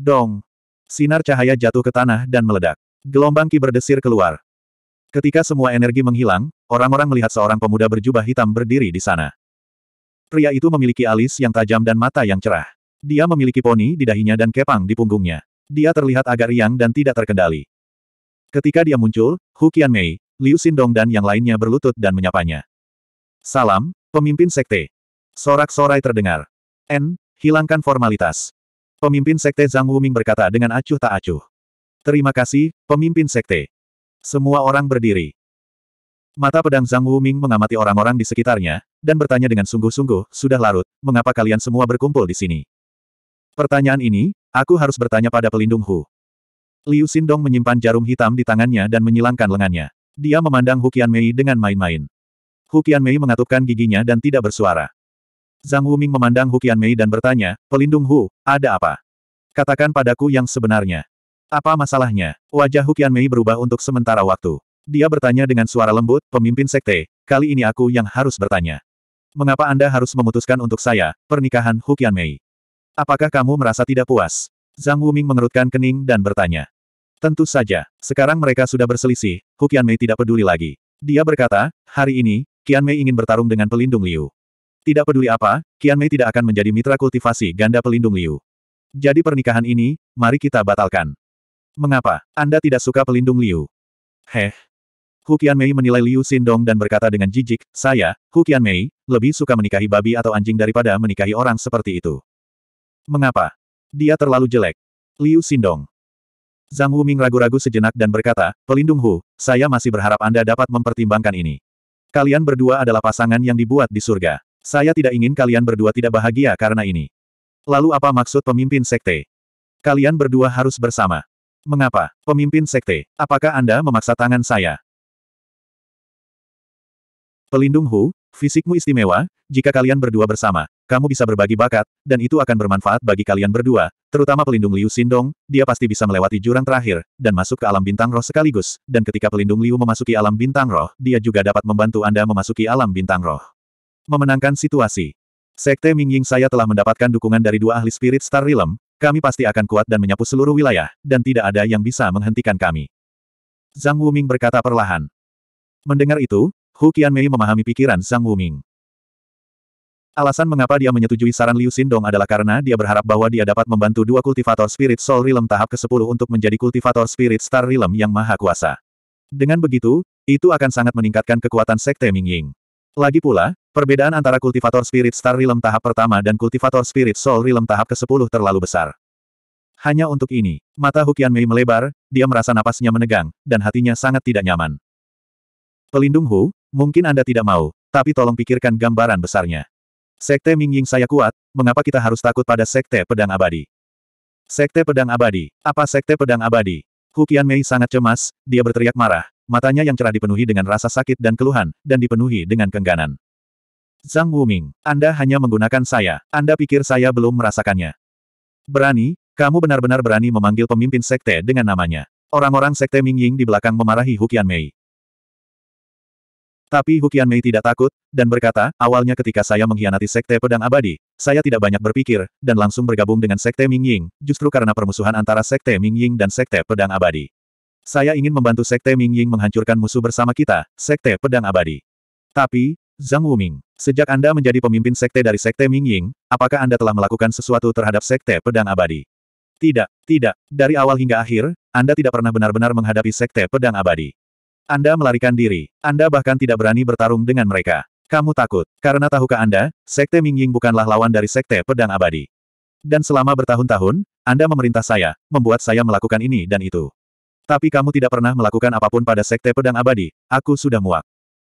Dong! Sinar cahaya jatuh ke tanah dan meledak. Gelombang ki berdesir keluar. Ketika semua energi menghilang, orang-orang melihat seorang pemuda berjubah hitam berdiri di sana. Pria itu memiliki alis yang tajam dan mata yang cerah. Dia memiliki poni di dahinya dan kepang di punggungnya. Dia terlihat agak riang dan tidak terkendali. Ketika dia muncul, Hu Mei, Liu Xindong dan yang lainnya berlutut dan menyapanya. Salam, pemimpin sekte. Sorak-sorai terdengar. N, hilangkan formalitas. Pemimpin Sekte Zhang Wuming berkata dengan acuh tak acuh. Terima kasih, pemimpin Sekte. Semua orang berdiri. Mata pedang Zhang Wuming mengamati orang-orang di sekitarnya, dan bertanya dengan sungguh-sungguh, sudah larut, mengapa kalian semua berkumpul di sini? Pertanyaan ini, aku harus bertanya pada pelindung Hu. Liu Xindong menyimpan jarum hitam di tangannya dan menyilangkan lengannya. Dia memandang Hu Mei dengan main-main. Hu Mei mengatupkan giginya dan tidak bersuara. Zhang Wuming memandang Hu Mei dan bertanya, pelindung Hu, ada apa? Katakan padaku yang sebenarnya. Apa masalahnya? Wajah Hu Mei berubah untuk sementara waktu. Dia bertanya dengan suara lembut, pemimpin sekte, kali ini aku yang harus bertanya. Mengapa Anda harus memutuskan untuk saya, pernikahan Hu Mei? Apakah kamu merasa tidak puas? Zhang Wuming mengerutkan kening dan bertanya. Tentu saja, sekarang mereka sudah berselisih, Hu Mei tidak peduli lagi. Dia berkata, hari ini, Mei ingin bertarung dengan pelindung Liu. Tidak peduli apa, Kian Mei tidak akan menjadi mitra kultivasi ganda pelindung Liu. Jadi pernikahan ini, mari kita batalkan. Mengapa? Anda tidak suka pelindung Liu? Heh. Hu Kian Mei menilai Liu Xindong dan berkata dengan jijik, saya, Hu Kian Mei, lebih suka menikahi babi atau anjing daripada menikahi orang seperti itu. Mengapa? Dia terlalu jelek. Liu Xindong. Zhang Wuming ragu-ragu sejenak dan berkata, Pelindung Hu, saya masih berharap Anda dapat mempertimbangkan ini. Kalian berdua adalah pasangan yang dibuat di surga. Saya tidak ingin kalian berdua tidak bahagia karena ini. Lalu apa maksud pemimpin sekte? Kalian berdua harus bersama. Mengapa, pemimpin sekte, apakah Anda memaksa tangan saya? Pelindung Hu, fisikmu istimewa, jika kalian berdua bersama, kamu bisa berbagi bakat, dan itu akan bermanfaat bagi kalian berdua, terutama pelindung Liu Sindong, dia pasti bisa melewati jurang terakhir, dan masuk ke alam bintang roh sekaligus, dan ketika pelindung Liu memasuki alam bintang roh, dia juga dapat membantu Anda memasuki alam bintang roh. Memenangkan situasi. Sekte Mingying saya telah mendapatkan dukungan dari dua ahli spirit Star Realm, kami pasti akan kuat dan menyapu seluruh wilayah, dan tidak ada yang bisa menghentikan kami. Zhang Wuming berkata perlahan. Mendengar itu, Hu Qianmei memahami pikiran Zhang Wuming. Alasan mengapa dia menyetujui saran Liu Xindong adalah karena dia berharap bahwa dia dapat membantu dua kultivator spirit Soul Realm tahap ke-10 untuk menjadi kultivator spirit Star Realm yang maha kuasa. Dengan begitu, itu akan sangat meningkatkan kekuatan Sekte Mingying. Lagi pula, Perbedaan antara kultivator Spirit Star Realm tahap pertama dan kultivator Spirit Soul Realm tahap ke-10 terlalu besar. Hanya untuk ini, mata Hukian Mei melebar, dia merasa napasnya menegang, dan hatinya sangat tidak nyaman. Pelindung Hu, mungkin Anda tidak mau, tapi tolong pikirkan gambaran besarnya. Sekte Mingying saya kuat, mengapa kita harus takut pada Sekte Pedang Abadi? Sekte Pedang Abadi, apa Sekte Pedang Abadi? Hukian Mei sangat cemas, dia berteriak marah, matanya yang cerah dipenuhi dengan rasa sakit dan keluhan, dan dipenuhi dengan kengganan. Zhang Wuming, Anda hanya menggunakan saya. Anda pikir saya belum merasakannya. Berani, kamu benar-benar berani memanggil pemimpin sekte dengan namanya. Orang-orang sekte Ming Ying di belakang memarahi Hukian Mei. Tapi Hukian Mei tidak takut, dan berkata, awalnya ketika saya mengkhianati sekte pedang abadi, saya tidak banyak berpikir, dan langsung bergabung dengan sekte Ming Ying, justru karena permusuhan antara sekte Ming Ying dan sekte pedang abadi. Saya ingin membantu sekte Ming Ying menghancurkan musuh bersama kita, sekte pedang abadi. Tapi, Zhang Wuming, sejak Anda menjadi pemimpin sekte dari sekte Mingying, apakah Anda telah melakukan sesuatu terhadap sekte pedang abadi? Tidak, tidak. Dari awal hingga akhir, Anda tidak pernah benar-benar menghadapi sekte pedang abadi. Anda melarikan diri. Anda bahkan tidak berani bertarung dengan mereka. Kamu takut, karena tahukah Anda, sekte Mingying bukanlah lawan dari sekte pedang abadi. Dan selama bertahun-tahun, Anda memerintah saya, membuat saya melakukan ini dan itu. Tapi kamu tidak pernah melakukan apapun pada sekte pedang abadi, aku sudah muak.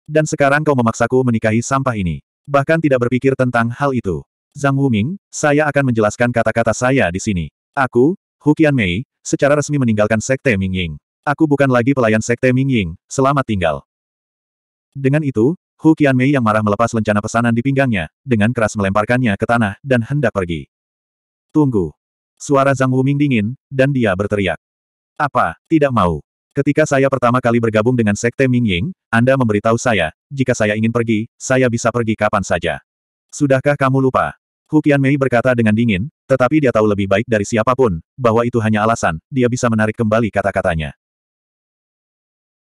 Dan sekarang kau memaksaku menikahi sampah ini. Bahkan tidak berpikir tentang hal itu. Zhang Wuming, saya akan menjelaskan kata-kata saya di sini. Aku, Hukian Mei, secara resmi meninggalkan Sekte Mingying. Aku bukan lagi pelayan Sekte Mingying, selamat tinggal. Dengan itu, Hukian Mei yang marah melepas lencana pesanan di pinggangnya, dengan keras melemparkannya ke tanah dan hendak pergi. Tunggu. Suara Zhang Wuming dingin, dan dia berteriak. Apa, tidak mau? Ketika saya pertama kali bergabung dengan Sekte Ming Ying, Anda memberitahu saya, jika saya ingin pergi, saya bisa pergi kapan saja. Sudahkah kamu lupa? Hu Mei berkata dengan dingin, tetapi dia tahu lebih baik dari siapapun, bahwa itu hanya alasan, dia bisa menarik kembali kata-katanya.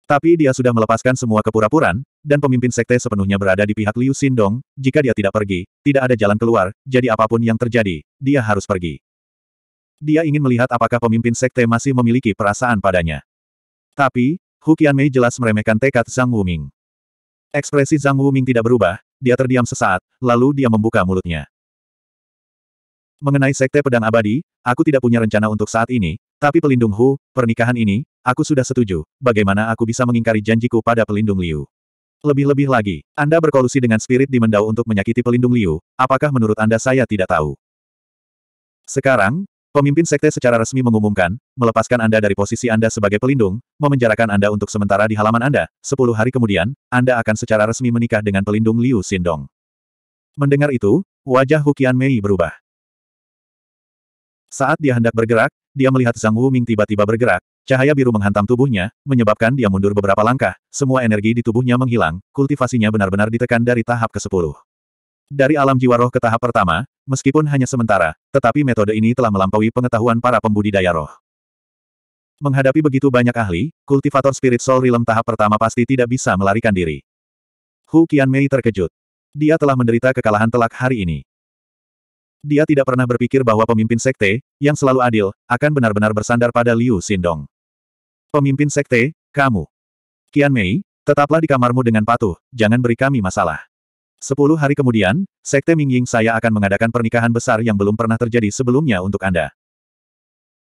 Tapi dia sudah melepaskan semua kepura-puran, dan pemimpin sekte sepenuhnya berada di pihak Liu Xindong, jika dia tidak pergi, tidak ada jalan keluar, jadi apapun yang terjadi, dia harus pergi. Dia ingin melihat apakah pemimpin sekte masih memiliki perasaan padanya. Tapi, Hu Qianmei jelas meremehkan tekad Zhang Wuming. Ekspresi Zhang Wuming tidak berubah, dia terdiam sesaat, lalu dia membuka mulutnya. Mengenai Sekte Pedang Abadi, aku tidak punya rencana untuk saat ini, tapi pelindung Hu, pernikahan ini, aku sudah setuju, bagaimana aku bisa mengingkari janjiku pada pelindung Liu. Lebih-lebih lagi, Anda berkolusi dengan spirit di Mendau untuk menyakiti pelindung Liu, apakah menurut Anda saya tidak tahu? Sekarang, Pemimpin sekte secara resmi mengumumkan, melepaskan Anda dari posisi Anda sebagai pelindung, memenjarakan Anda untuk sementara di halaman Anda, sepuluh hari kemudian, Anda akan secara resmi menikah dengan pelindung Liu Xindong. Mendengar itu, wajah Hukian Mei berubah. Saat dia hendak bergerak, dia melihat Zhang Wu Ming tiba-tiba bergerak, cahaya biru menghantam tubuhnya, menyebabkan dia mundur beberapa langkah, semua energi di tubuhnya menghilang, kultivasinya benar-benar ditekan dari tahap ke-10. Dari alam jiwa roh ke tahap pertama, Meskipun hanya sementara, tetapi metode ini telah melampaui pengetahuan para pembudidaya roh. Menghadapi begitu banyak ahli, kultivator spirit soul realm tahap pertama pasti tidak bisa melarikan diri. Hu Mei terkejut. Dia telah menderita kekalahan telak hari ini. Dia tidak pernah berpikir bahwa pemimpin sekte, yang selalu adil, akan benar-benar bersandar pada Liu Xindong. Pemimpin sekte, kamu. Qian Mei, tetaplah di kamarmu dengan patuh, jangan beri kami masalah. Sepuluh hari kemudian, Sekte Mingying saya akan mengadakan pernikahan besar yang belum pernah terjadi sebelumnya untuk Anda.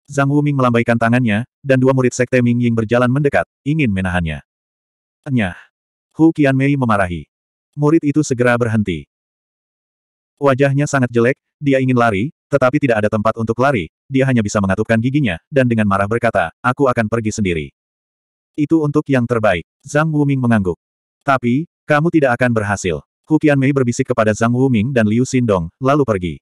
Zhang Wuming melambaikan tangannya, dan dua murid Sekte Mingying berjalan mendekat, ingin menahannya. Nyah! Hu Qianmei memarahi. Murid itu segera berhenti. Wajahnya sangat jelek, dia ingin lari, tetapi tidak ada tempat untuk lari, dia hanya bisa mengatupkan giginya, dan dengan marah berkata, aku akan pergi sendiri. Itu untuk yang terbaik. Zhang Wuming mengangguk. Tapi, kamu tidak akan berhasil. Hukian Mei berbisik kepada Zhang Wuming dan Liu Xindong, lalu pergi.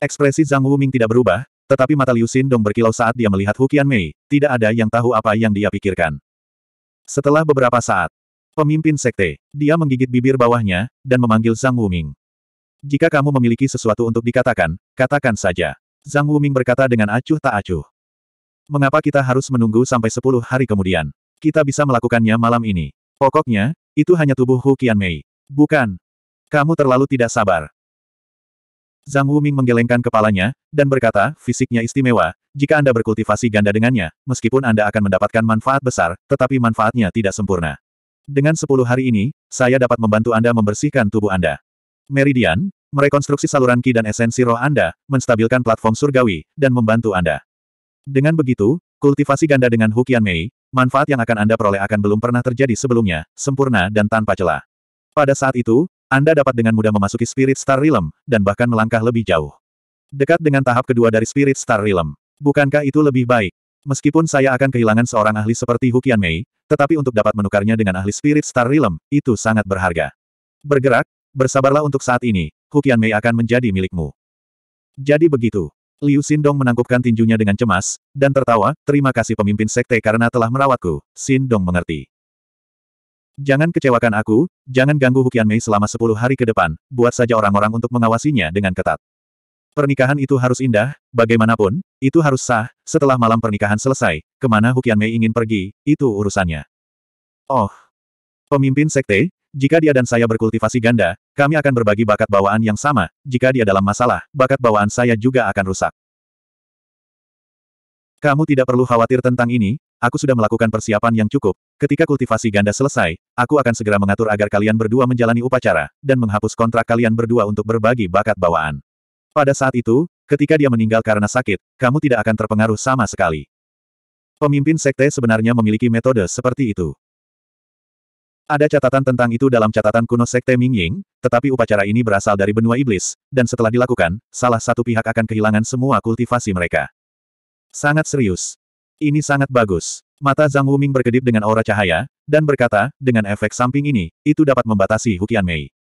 Ekspresi Zhang Wuming tidak berubah, tetapi mata Liu Xindong berkilau saat dia melihat Hukian Mei. tidak ada yang tahu apa yang dia pikirkan. Setelah beberapa saat, pemimpin sekte, dia menggigit bibir bawahnya, dan memanggil Zhang Wuming. Jika kamu memiliki sesuatu untuk dikatakan, katakan saja. Zhang Wuming berkata dengan acuh tak acuh. Mengapa kita harus menunggu sampai sepuluh hari kemudian? Kita bisa melakukannya malam ini. Pokoknya, itu hanya tubuh Hukian Mei. Bukan. Kamu terlalu tidak sabar. Zhang Wuming menggelengkan kepalanya, dan berkata, fisiknya istimewa, jika Anda berkultivasi ganda dengannya, meskipun Anda akan mendapatkan manfaat besar, tetapi manfaatnya tidak sempurna. Dengan sepuluh hari ini, saya dapat membantu Anda membersihkan tubuh Anda. Meridian, merekonstruksi saluran ki dan esensi roh Anda, menstabilkan platform surgawi, dan membantu Anda. Dengan begitu, kultivasi ganda dengan Hukian Mei, manfaat yang akan Anda peroleh akan belum pernah terjadi sebelumnya, sempurna dan tanpa celah. Pada saat itu, Anda dapat dengan mudah memasuki Spirit Star Realm, dan bahkan melangkah lebih jauh. Dekat dengan tahap kedua dari Spirit Star Realm. Bukankah itu lebih baik? Meskipun saya akan kehilangan seorang ahli seperti Hukian Mei, tetapi untuk dapat menukarnya dengan ahli Spirit Star Realm, itu sangat berharga. Bergerak, bersabarlah untuk saat ini, Hukian Mei akan menjadi milikmu. Jadi begitu. Liu Sindong menangkupkan tinjunya dengan cemas, dan tertawa, terima kasih pemimpin sekte karena telah merawatku, Sindong mengerti. Jangan kecewakan aku, jangan ganggu Hukian Mei selama sepuluh hari ke depan, buat saja orang-orang untuk mengawasinya dengan ketat. Pernikahan itu harus indah, bagaimanapun, itu harus sah, setelah malam pernikahan selesai, kemana Hukian Mei ingin pergi, itu urusannya. Oh, pemimpin sekte, jika dia dan saya berkultivasi ganda, kami akan berbagi bakat bawaan yang sama, jika dia dalam masalah, bakat bawaan saya juga akan rusak. Kamu tidak perlu khawatir tentang ini, aku sudah melakukan persiapan yang cukup. Ketika kultivasi ganda selesai, aku akan segera mengatur agar kalian berdua menjalani upacara, dan menghapus kontrak kalian berdua untuk berbagi bakat bawaan. Pada saat itu, ketika dia meninggal karena sakit, kamu tidak akan terpengaruh sama sekali. Pemimpin sekte sebenarnya memiliki metode seperti itu. Ada catatan tentang itu dalam catatan kuno Sekte Ming Ying, tetapi upacara ini berasal dari benua iblis, dan setelah dilakukan, salah satu pihak akan kehilangan semua kultivasi mereka. Sangat serius. Ini sangat bagus. Mata Zhang Wuming berkedip dengan aura cahaya, dan berkata, dengan efek samping ini, itu dapat membatasi Hukian Mei.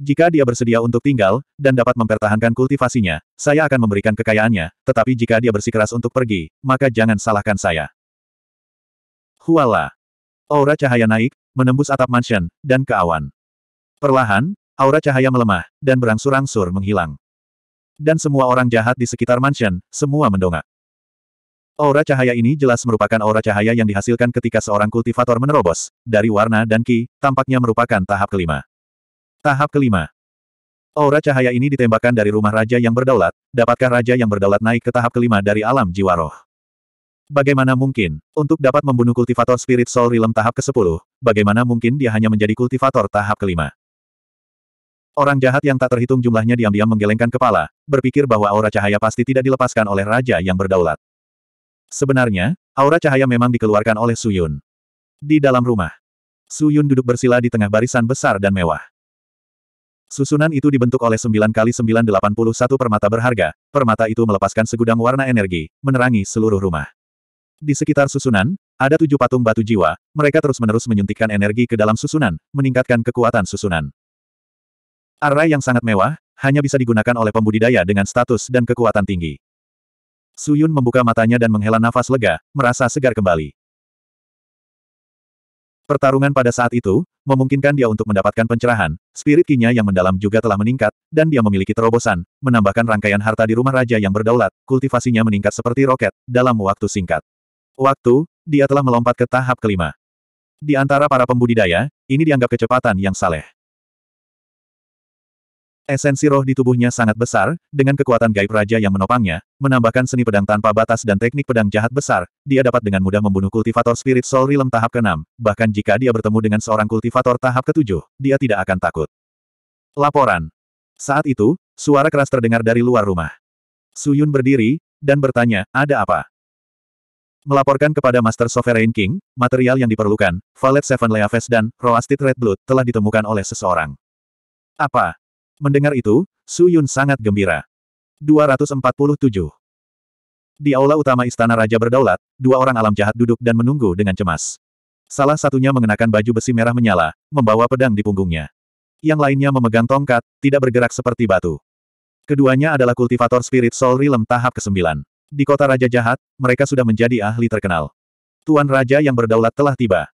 Jika dia bersedia untuk tinggal, dan dapat mempertahankan kultivasinya, saya akan memberikan kekayaannya, tetapi jika dia bersikeras untuk pergi, maka jangan salahkan saya. Huala. Aura cahaya naik, menembus atap mansion, dan ke awan. Perlahan, aura cahaya melemah, dan berangsur-angsur menghilang. Dan semua orang jahat di sekitar mansion, semua mendongak. Aura cahaya ini jelas merupakan aura cahaya yang dihasilkan ketika seorang kultivator menerobos, dari warna dan ki, tampaknya merupakan tahap kelima. Tahap kelima. Aura cahaya ini ditembakkan dari rumah raja yang berdaulat, dapatkah raja yang berdaulat naik ke tahap kelima dari alam jiwa roh? Bagaimana mungkin, untuk dapat membunuh kultivator spirit soul realm tahap ke-10, bagaimana mungkin dia hanya menjadi kultivator tahap kelima? Orang jahat yang tak terhitung jumlahnya diam-diam menggelengkan kepala, berpikir bahwa aura cahaya pasti tidak dilepaskan oleh raja yang berdaulat. Sebenarnya, aura cahaya memang dikeluarkan oleh Suyun. Di dalam rumah, Suyun duduk bersila di tengah barisan besar dan mewah. Susunan itu dibentuk oleh 9 kali 981 permata berharga, permata itu melepaskan segudang warna energi, menerangi seluruh rumah. Di sekitar susunan, ada tujuh patung batu jiwa, mereka terus-menerus menyuntikkan energi ke dalam susunan, meningkatkan kekuatan susunan. Arai yang sangat mewah, hanya bisa digunakan oleh pembudidaya dengan status dan kekuatan tinggi. Suyun membuka matanya dan menghela nafas lega, merasa segar kembali. Pertarungan pada saat itu, memungkinkan dia untuk mendapatkan pencerahan, spirit kinya yang mendalam juga telah meningkat, dan dia memiliki terobosan, menambahkan rangkaian harta di rumah raja yang berdaulat, kultivasinya meningkat seperti roket, dalam waktu singkat. Waktu, dia telah melompat ke tahap kelima. Di antara para pembudidaya, ini dianggap kecepatan yang saleh. Esensi roh di tubuhnya sangat besar, dengan kekuatan gaib raja yang menopangnya, menambahkan seni pedang tanpa batas dan teknik pedang jahat besar, dia dapat dengan mudah membunuh kultivator spirit soul realm tahap ke-6, bahkan jika dia bertemu dengan seorang kultivator tahap ke-7, dia tidak akan takut. Laporan. Saat itu, suara keras terdengar dari luar rumah. Suyun berdiri, dan bertanya, ada apa? Melaporkan kepada Master Sovereign King, material yang diperlukan, Valet Seven Leaves dan Roasted Red Blood telah ditemukan oleh seseorang. Apa? Mendengar itu, Su Yun sangat gembira. 247 Di aula utama istana raja berdaulat, dua orang alam jahat duduk dan menunggu dengan cemas. Salah satunya mengenakan baju besi merah menyala, membawa pedang di punggungnya. Yang lainnya memegang tongkat, tidak bergerak seperti batu. Keduanya adalah kultivator spirit soul realm tahap ke-9. Di kota Raja Jahat, mereka sudah menjadi ahli terkenal. Tuan Raja yang berdaulat telah tiba.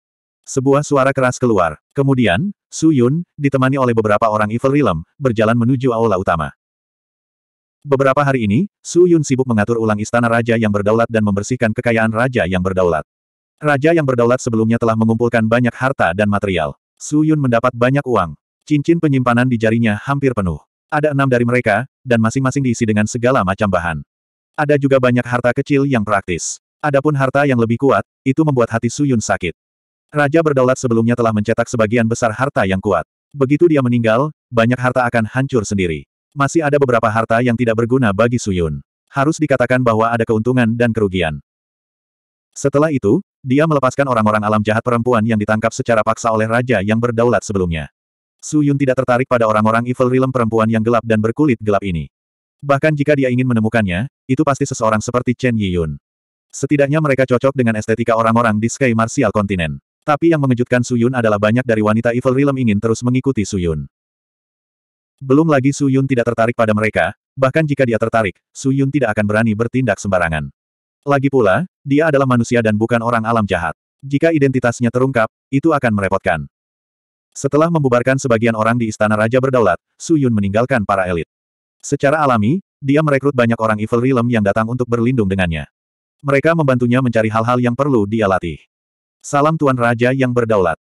Sebuah suara keras keluar. Kemudian, Su Yun, ditemani oleh beberapa orang Evil Realm, berjalan menuju aula utama. Beberapa hari ini, Su Yun sibuk mengatur ulang istana raja yang berdaulat dan membersihkan kekayaan raja yang berdaulat. Raja yang berdaulat sebelumnya telah mengumpulkan banyak harta dan material. Su Yun mendapat banyak uang. Cincin penyimpanan di jarinya hampir penuh. Ada enam dari mereka, dan masing-masing diisi dengan segala macam bahan. Ada juga banyak harta kecil yang praktis. Adapun harta yang lebih kuat, itu membuat hati Su Yun sakit. Raja berdaulat sebelumnya telah mencetak sebagian besar harta yang kuat. Begitu dia meninggal, banyak harta akan hancur sendiri. Masih ada beberapa harta yang tidak berguna bagi Suyun. Harus dikatakan bahwa ada keuntungan dan kerugian. Setelah itu, dia melepaskan orang-orang alam jahat perempuan yang ditangkap secara paksa oleh raja yang berdaulat sebelumnya. Suyun tidak tertarik pada orang-orang evil realm perempuan yang gelap dan berkulit gelap ini. Bahkan jika dia ingin menemukannya, itu pasti seseorang seperti Chen Yiyun. Setidaknya mereka cocok dengan estetika orang-orang di Sky Martial Continent. Tapi yang mengejutkan Suyun adalah banyak dari wanita Evil Realm ingin terus mengikuti Suyun. Belum lagi Suyun tidak tertarik pada mereka, bahkan jika dia tertarik, Suyun tidak akan berani bertindak sembarangan. Lagi pula, dia adalah manusia dan bukan orang alam jahat. Jika identitasnya terungkap, itu akan merepotkan. Setelah membubarkan sebagian orang di Istana Raja Berdaulat, Suyun meninggalkan para elit. Secara alami, dia merekrut banyak orang Evil Realm yang datang untuk berlindung dengannya. Mereka membantunya mencari hal-hal yang perlu dia latih. Salam Tuan Raja yang berdaulat.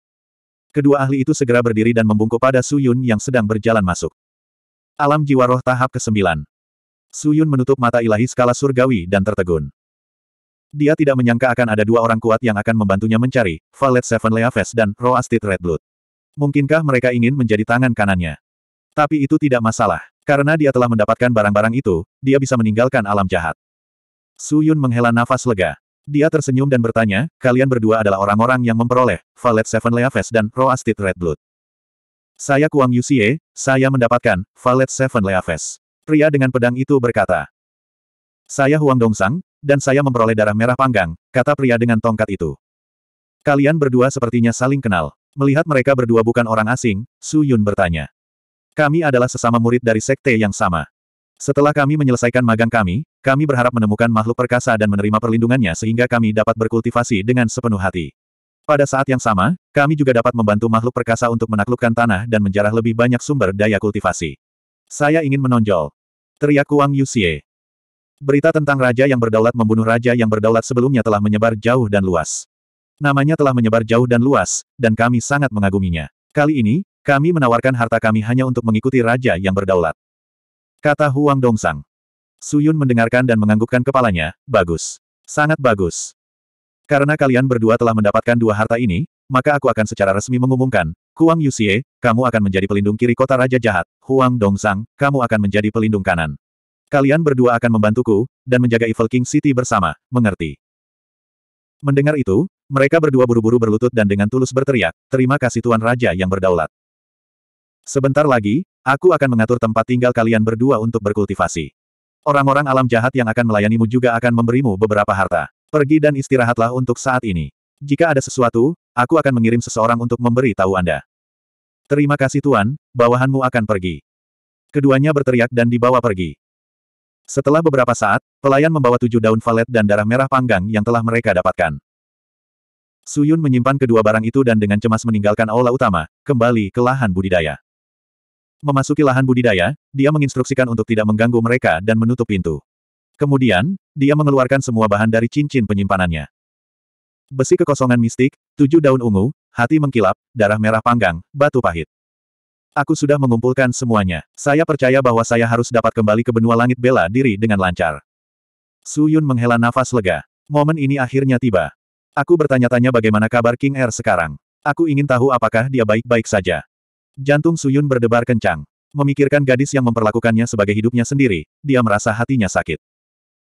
Kedua ahli itu segera berdiri dan membungkuk pada Su Yun yang sedang berjalan masuk. Alam jiwa roh tahap ke-9. Yun menutup mata ilahi skala surgawi dan tertegun. Dia tidak menyangka akan ada dua orang kuat yang akan membantunya mencari, Valet Seven Leaves dan Roastit Red Blood. Mungkinkah mereka ingin menjadi tangan kanannya? Tapi itu tidak masalah. Karena dia telah mendapatkan barang-barang itu, dia bisa meninggalkan alam jahat. Su Yun menghela nafas lega. Dia tersenyum dan bertanya, kalian berdua adalah orang-orang yang memperoleh, Valet Seven Leaves dan Roasted Red Blood. Saya Kuang Yusie, saya mendapatkan, Valet Seven Leaves. Pria dengan pedang itu berkata. Saya Huang Dongsang, dan saya memperoleh darah merah panggang, kata pria dengan tongkat itu. Kalian berdua sepertinya saling kenal. Melihat mereka berdua bukan orang asing, Su Yun bertanya. Kami adalah sesama murid dari sekte yang sama. Setelah kami menyelesaikan magang kami, kami berharap menemukan makhluk perkasa dan menerima perlindungannya sehingga kami dapat berkultivasi dengan sepenuh hati. Pada saat yang sama, kami juga dapat membantu makhluk perkasa untuk menaklukkan tanah dan menjarah lebih banyak sumber daya kultivasi. Saya ingin menonjol. Teriak Wang Yuxie. Berita tentang raja yang berdaulat membunuh raja yang berdaulat sebelumnya telah menyebar jauh dan luas. Namanya telah menyebar jauh dan luas, dan kami sangat mengaguminya. Kali ini, kami menawarkan harta kami hanya untuk mengikuti raja yang berdaulat. Kata Huang Dongsang. Suyun mendengarkan dan menganggukkan kepalanya, bagus. Sangat bagus. Karena kalian berdua telah mendapatkan dua harta ini, maka aku akan secara resmi mengumumkan, Kuang Yuxie, kamu akan menjadi pelindung kiri kota Raja Jahat, Huang Dongsang, kamu akan menjadi pelindung kanan. Kalian berdua akan membantuku, dan menjaga Evil King City bersama, mengerti? Mendengar itu, mereka berdua buru-buru berlutut dan dengan tulus berteriak, terima kasih Tuan Raja yang berdaulat. Sebentar lagi, Aku akan mengatur tempat tinggal kalian berdua untuk berkultivasi. Orang-orang alam jahat yang akan melayanimu juga akan memberimu beberapa harta. Pergi dan istirahatlah untuk saat ini. Jika ada sesuatu, aku akan mengirim seseorang untuk memberi tahu Anda. Terima kasih Tuan, bawahanmu akan pergi. Keduanya berteriak dan dibawa pergi. Setelah beberapa saat, pelayan membawa tujuh daun valet dan darah merah panggang yang telah mereka dapatkan. Suyun menyimpan kedua barang itu dan dengan cemas meninggalkan aula utama, kembali ke lahan budidaya. Memasuki lahan budidaya, dia menginstruksikan untuk tidak mengganggu mereka dan menutup pintu. Kemudian, dia mengeluarkan semua bahan dari cincin penyimpanannya. Besi kekosongan mistik, tujuh daun ungu, hati mengkilap, darah merah panggang, batu pahit. Aku sudah mengumpulkan semuanya. Saya percaya bahwa saya harus dapat kembali ke benua langit bela diri dengan lancar. Su Yun menghela nafas lega. Momen ini akhirnya tiba. Aku bertanya-tanya bagaimana kabar King Air er sekarang. Aku ingin tahu apakah dia baik-baik saja. Jantung Suyun berdebar kencang. Memikirkan gadis yang memperlakukannya sebagai hidupnya sendiri, dia merasa hatinya sakit.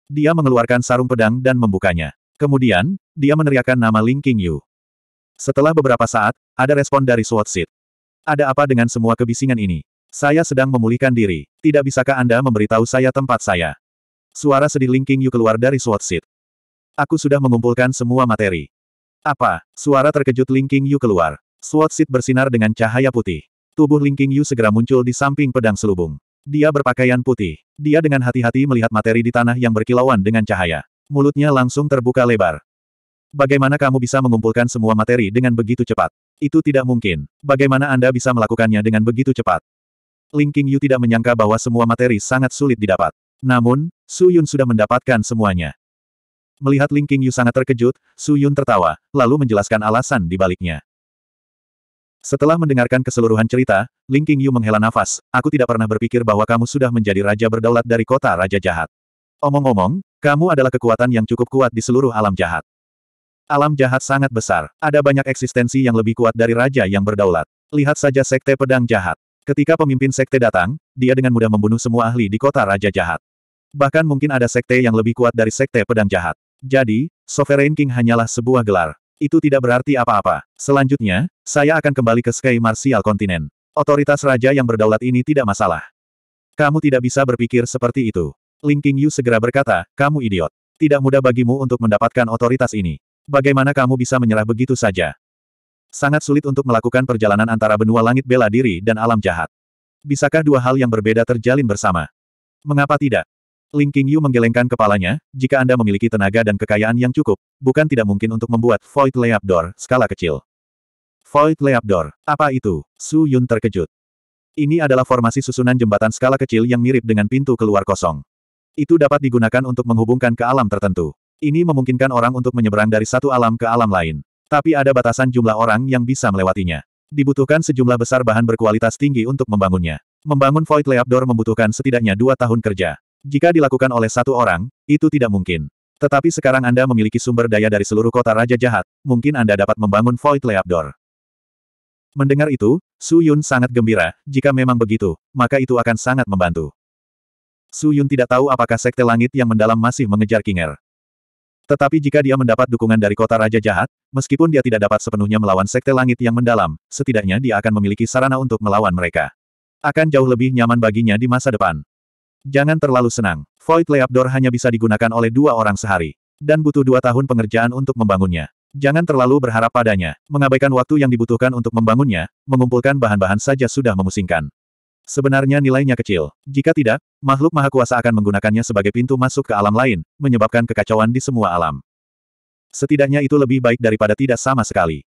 Dia mengeluarkan sarung pedang dan membukanya. Kemudian, dia meneriakkan nama Ling King Yu. Setelah beberapa saat, ada respon dari Sword Seed. Ada apa dengan semua kebisingan ini? Saya sedang memulihkan diri. Tidak bisakah Anda memberitahu saya tempat saya? Suara sedih Ling King Yu keluar dari Sword Seed. Aku sudah mengumpulkan semua materi. Apa? Suara terkejut Ling King Yu keluar. Sword Seed bersinar dengan cahaya putih. Tubuh Ling Qingyu Yu segera muncul di samping pedang selubung. Dia berpakaian putih. Dia dengan hati-hati melihat materi di tanah yang berkilauan dengan cahaya. Mulutnya langsung terbuka lebar. Bagaimana kamu bisa mengumpulkan semua materi dengan begitu cepat? Itu tidak mungkin. Bagaimana Anda bisa melakukannya dengan begitu cepat? Ling Qingyu Yu tidak menyangka bahwa semua materi sangat sulit didapat. Namun, Su Yun sudah mendapatkan semuanya. Melihat Ling Qingyu Yu sangat terkejut, Su Yun tertawa, lalu menjelaskan alasan di baliknya. Setelah mendengarkan keseluruhan cerita, Ling Qingyu menghela nafas, aku tidak pernah berpikir bahwa kamu sudah menjadi raja berdaulat dari kota raja jahat. Omong-omong, kamu adalah kekuatan yang cukup kuat di seluruh alam jahat. Alam jahat sangat besar, ada banyak eksistensi yang lebih kuat dari raja yang berdaulat. Lihat saja sekte pedang jahat. Ketika pemimpin sekte datang, dia dengan mudah membunuh semua ahli di kota raja jahat. Bahkan mungkin ada sekte yang lebih kuat dari sekte pedang jahat. Jadi, Sovereign King hanyalah sebuah gelar. Itu tidak berarti apa-apa. Selanjutnya, saya akan kembali ke Sky Martial Continent. Otoritas raja yang berdaulat ini tidak masalah. Kamu tidak bisa berpikir seperti itu. Ling King segera berkata, kamu idiot. Tidak mudah bagimu untuk mendapatkan otoritas ini. Bagaimana kamu bisa menyerah begitu saja? Sangat sulit untuk melakukan perjalanan antara benua langit bela diri dan alam jahat. Bisakah dua hal yang berbeda terjalin bersama? Mengapa tidak? Ling Qingyu menggelengkan kepalanya, jika Anda memiliki tenaga dan kekayaan yang cukup, bukan tidak mungkin untuk membuat Void Layup Door skala kecil. Void Layup Door, apa itu? Su Yun terkejut. Ini adalah formasi susunan jembatan skala kecil yang mirip dengan pintu keluar kosong. Itu dapat digunakan untuk menghubungkan ke alam tertentu. Ini memungkinkan orang untuk menyeberang dari satu alam ke alam lain. Tapi ada batasan jumlah orang yang bisa melewatinya. Dibutuhkan sejumlah besar bahan berkualitas tinggi untuk membangunnya. Membangun Void Layup Door membutuhkan setidaknya dua tahun kerja. Jika dilakukan oleh satu orang, itu tidak mungkin. Tetapi sekarang Anda memiliki sumber daya dari seluruh kota Raja Jahat, mungkin Anda dapat membangun Void Leapdor. Mendengar itu, Su Yun sangat gembira, jika memang begitu, maka itu akan sangat membantu. Su Yun tidak tahu apakah Sekte Langit yang mendalam masih mengejar Kinger. Tetapi jika dia mendapat dukungan dari kota Raja Jahat, meskipun dia tidak dapat sepenuhnya melawan Sekte Langit yang mendalam, setidaknya dia akan memiliki sarana untuk melawan mereka. Akan jauh lebih nyaman baginya di masa depan. Jangan terlalu senang. Void Leapdor hanya bisa digunakan oleh dua orang sehari. Dan butuh dua tahun pengerjaan untuk membangunnya. Jangan terlalu berharap padanya. Mengabaikan waktu yang dibutuhkan untuk membangunnya, mengumpulkan bahan-bahan saja sudah memusingkan. Sebenarnya nilainya kecil. Jika tidak, makhluk maha kuasa akan menggunakannya sebagai pintu masuk ke alam lain, menyebabkan kekacauan di semua alam. Setidaknya itu lebih baik daripada tidak sama sekali.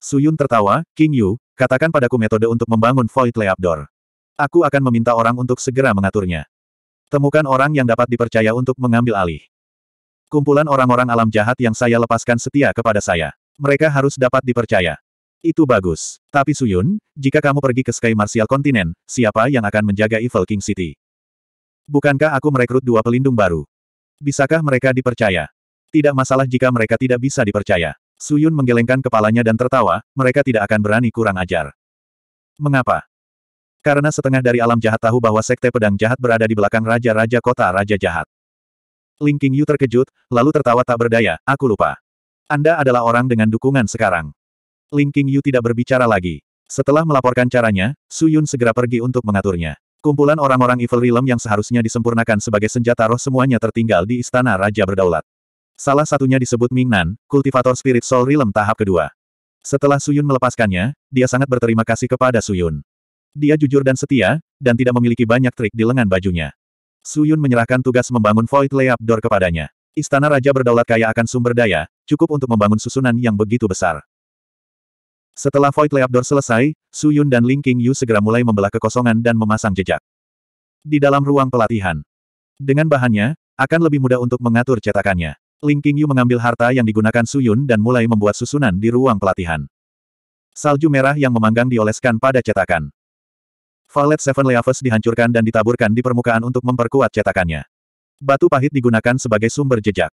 Suyun tertawa, King Yu, katakan padaku metode untuk membangun Void Leapdor. Aku akan meminta orang untuk segera mengaturnya. Temukan orang yang dapat dipercaya untuk mengambil alih. Kumpulan orang-orang alam jahat yang saya lepaskan setia kepada saya. Mereka harus dapat dipercaya. Itu bagus. Tapi Suyun, jika kamu pergi ke Sky Martial Continent, siapa yang akan menjaga Evil King City? Bukankah aku merekrut dua pelindung baru? Bisakah mereka dipercaya? Tidak masalah jika mereka tidak bisa dipercaya. Suyun menggelengkan kepalanya dan tertawa, mereka tidak akan berani kurang ajar. Mengapa? Karena setengah dari alam jahat tahu bahwa sekte pedang jahat berada di belakang raja-raja kota raja jahat. Ling Qingyu terkejut, lalu tertawa tak berdaya, aku lupa. Anda adalah orang dengan dukungan sekarang. Ling Qingyu tidak berbicara lagi. Setelah melaporkan caranya, Su Yun segera pergi untuk mengaturnya. Kumpulan orang-orang Evil Realm yang seharusnya disempurnakan sebagai senjata roh semuanya tertinggal di istana Raja Berdaulat. Salah satunya disebut Mingnan, kultivator Spirit Soul Realm tahap kedua. Setelah Su Yun melepaskannya, dia sangat berterima kasih kepada Su Yun. Dia jujur dan setia, dan tidak memiliki banyak trik di lengan bajunya. Su Yun menyerahkan tugas membangun Void Layup Door kepadanya. Istana Raja berdaulat kaya akan sumber daya, cukup untuk membangun susunan yang begitu besar. Setelah Void Layup Door selesai, Su Yun dan Ling King Yu segera mulai membelah kekosongan dan memasang jejak. Di dalam ruang pelatihan. Dengan bahannya, akan lebih mudah untuk mengatur cetakannya. Ling King Yu mengambil harta yang digunakan Su Yun dan mulai membuat susunan di ruang pelatihan. Salju merah yang memanggang dioleskan pada cetakan. Violet Seven Leaves dihancurkan dan ditaburkan di permukaan untuk memperkuat cetakannya. Batu pahit digunakan sebagai sumber jejak.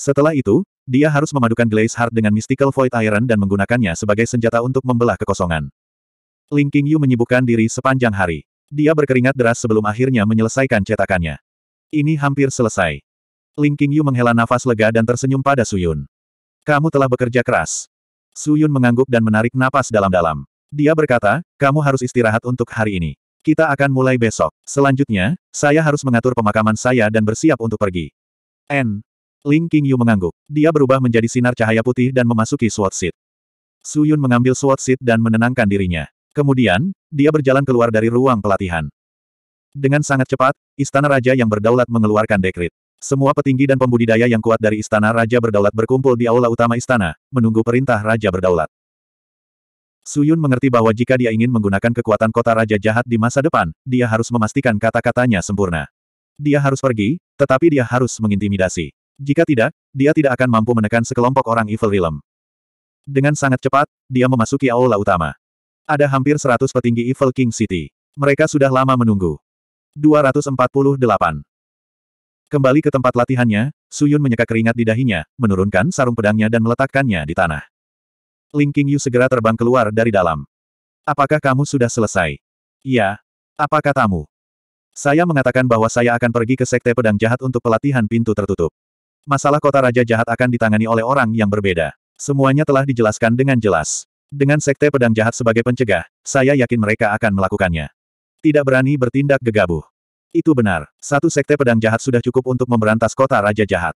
Setelah itu, dia harus memadukan Glaze Heart dengan Mystical Void Iron dan menggunakannya sebagai senjata untuk membelah kekosongan. Ling King Yu menyibukkan diri sepanjang hari. Dia berkeringat deras sebelum akhirnya menyelesaikan cetakannya. Ini hampir selesai. Ling King Yu menghela nafas lega dan tersenyum pada Suyun. Kamu telah bekerja keras. Suyun mengangguk dan menarik napas dalam-dalam. Dia berkata, kamu harus istirahat untuk hari ini. Kita akan mulai besok. Selanjutnya, saya harus mengatur pemakaman saya dan bersiap untuk pergi. N. Ling Qingyu mengangguk. Dia berubah menjadi sinar cahaya putih dan memasuki Sword seat. Su Yun mengambil Sword seat dan menenangkan dirinya. Kemudian, dia berjalan keluar dari ruang pelatihan. Dengan sangat cepat, istana raja yang berdaulat mengeluarkan dekrit. Semua petinggi dan pembudidaya yang kuat dari istana raja berdaulat berkumpul di aula utama istana, menunggu perintah raja berdaulat. Suyun mengerti bahwa jika dia ingin menggunakan kekuatan kota Raja Jahat di masa depan, dia harus memastikan kata-katanya sempurna. Dia harus pergi, tetapi dia harus mengintimidasi. Jika tidak, dia tidak akan mampu menekan sekelompok orang Evil Realm. Dengan sangat cepat, dia memasuki aula utama. Ada hampir 100 petinggi Evil King City. Mereka sudah lama menunggu. 248. Kembali ke tempat latihannya, Suyun menyeka keringat di dahinya, menurunkan sarung pedangnya dan meletakkannya di tanah. Ling Qingyu segera terbang keluar dari dalam. Apakah kamu sudah selesai? Ya. Apa katamu? Saya mengatakan bahwa saya akan pergi ke Sekte Pedang Jahat untuk pelatihan pintu tertutup. Masalah kota Raja Jahat akan ditangani oleh orang yang berbeda. Semuanya telah dijelaskan dengan jelas. Dengan Sekte Pedang Jahat sebagai pencegah, saya yakin mereka akan melakukannya. Tidak berani bertindak gegabah. Itu benar. Satu sekte pedang jahat sudah cukup untuk memberantas kota Raja Jahat.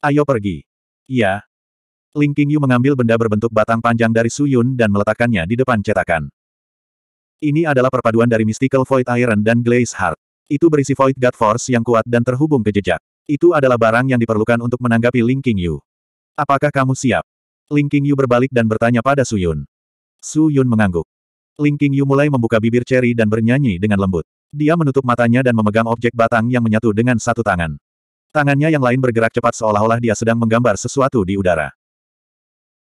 Ayo pergi. Ya. Ling Qingyu mengambil benda berbentuk batang panjang dari Su Yun dan meletakkannya di depan cetakan. Ini adalah perpaduan dari Mystical Void Iron dan Glaze Heart. Itu berisi Void God Force yang kuat dan terhubung ke jejak. Itu adalah barang yang diperlukan untuk menanggapi Ling Qingyu. Apakah kamu siap? Ling Qingyu berbalik dan bertanya pada Su Yun. Su Yun mengangguk. Ling Qingyu mulai membuka bibir ceri dan bernyanyi dengan lembut. Dia menutup matanya dan memegang objek batang yang menyatu dengan satu tangan. Tangannya yang lain bergerak cepat seolah-olah dia sedang menggambar sesuatu di udara.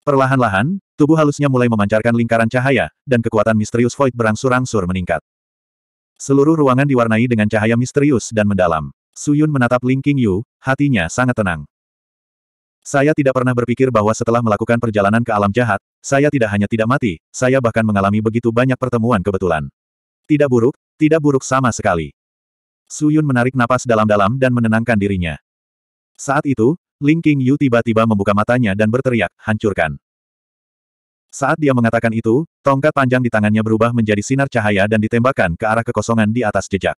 Perlahan-lahan, tubuh halusnya mulai memancarkan lingkaran cahaya, dan kekuatan misterius Void berangsur-angsur meningkat. Seluruh ruangan diwarnai dengan cahaya misterius dan mendalam. Suyun menatap Ling King Yu, hatinya sangat tenang. Saya tidak pernah berpikir bahwa setelah melakukan perjalanan ke alam jahat, saya tidak hanya tidak mati, saya bahkan mengalami begitu banyak pertemuan kebetulan. Tidak buruk, tidak buruk sama sekali. Suyun menarik napas dalam-dalam dan menenangkan dirinya. Saat itu, Ling King Yu tiba-tiba membuka matanya dan berteriak, hancurkan. Saat dia mengatakan itu, tongkat panjang di tangannya berubah menjadi sinar cahaya dan ditembakkan ke arah kekosongan di atas jejak.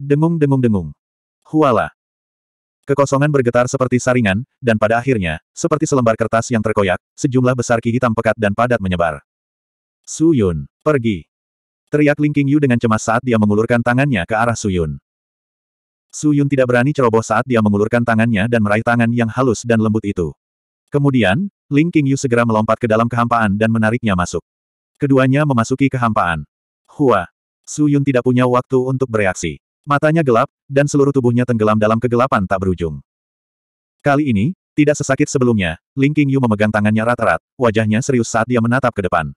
Dengung-dengung-dengung. Huala. Kekosongan bergetar seperti saringan, dan pada akhirnya, seperti selembar kertas yang terkoyak, sejumlah besar ki hitam pekat dan padat menyebar. Suyun, pergi. Teriak Ling King Yu dengan cemas saat dia mengulurkan tangannya ke arah Suyun. Su Yun tidak berani ceroboh saat dia mengulurkan tangannya dan meraih tangan yang halus dan lembut itu. Kemudian, Ling Qingyu segera melompat ke dalam kehampaan dan menariknya masuk. Keduanya memasuki kehampaan. Hua! Su Yun tidak punya waktu untuk bereaksi. Matanya gelap, dan seluruh tubuhnya tenggelam dalam kegelapan tak berujung. Kali ini, tidak sesakit sebelumnya, Ling Qingyu memegang tangannya rata-rat, wajahnya serius saat dia menatap ke depan.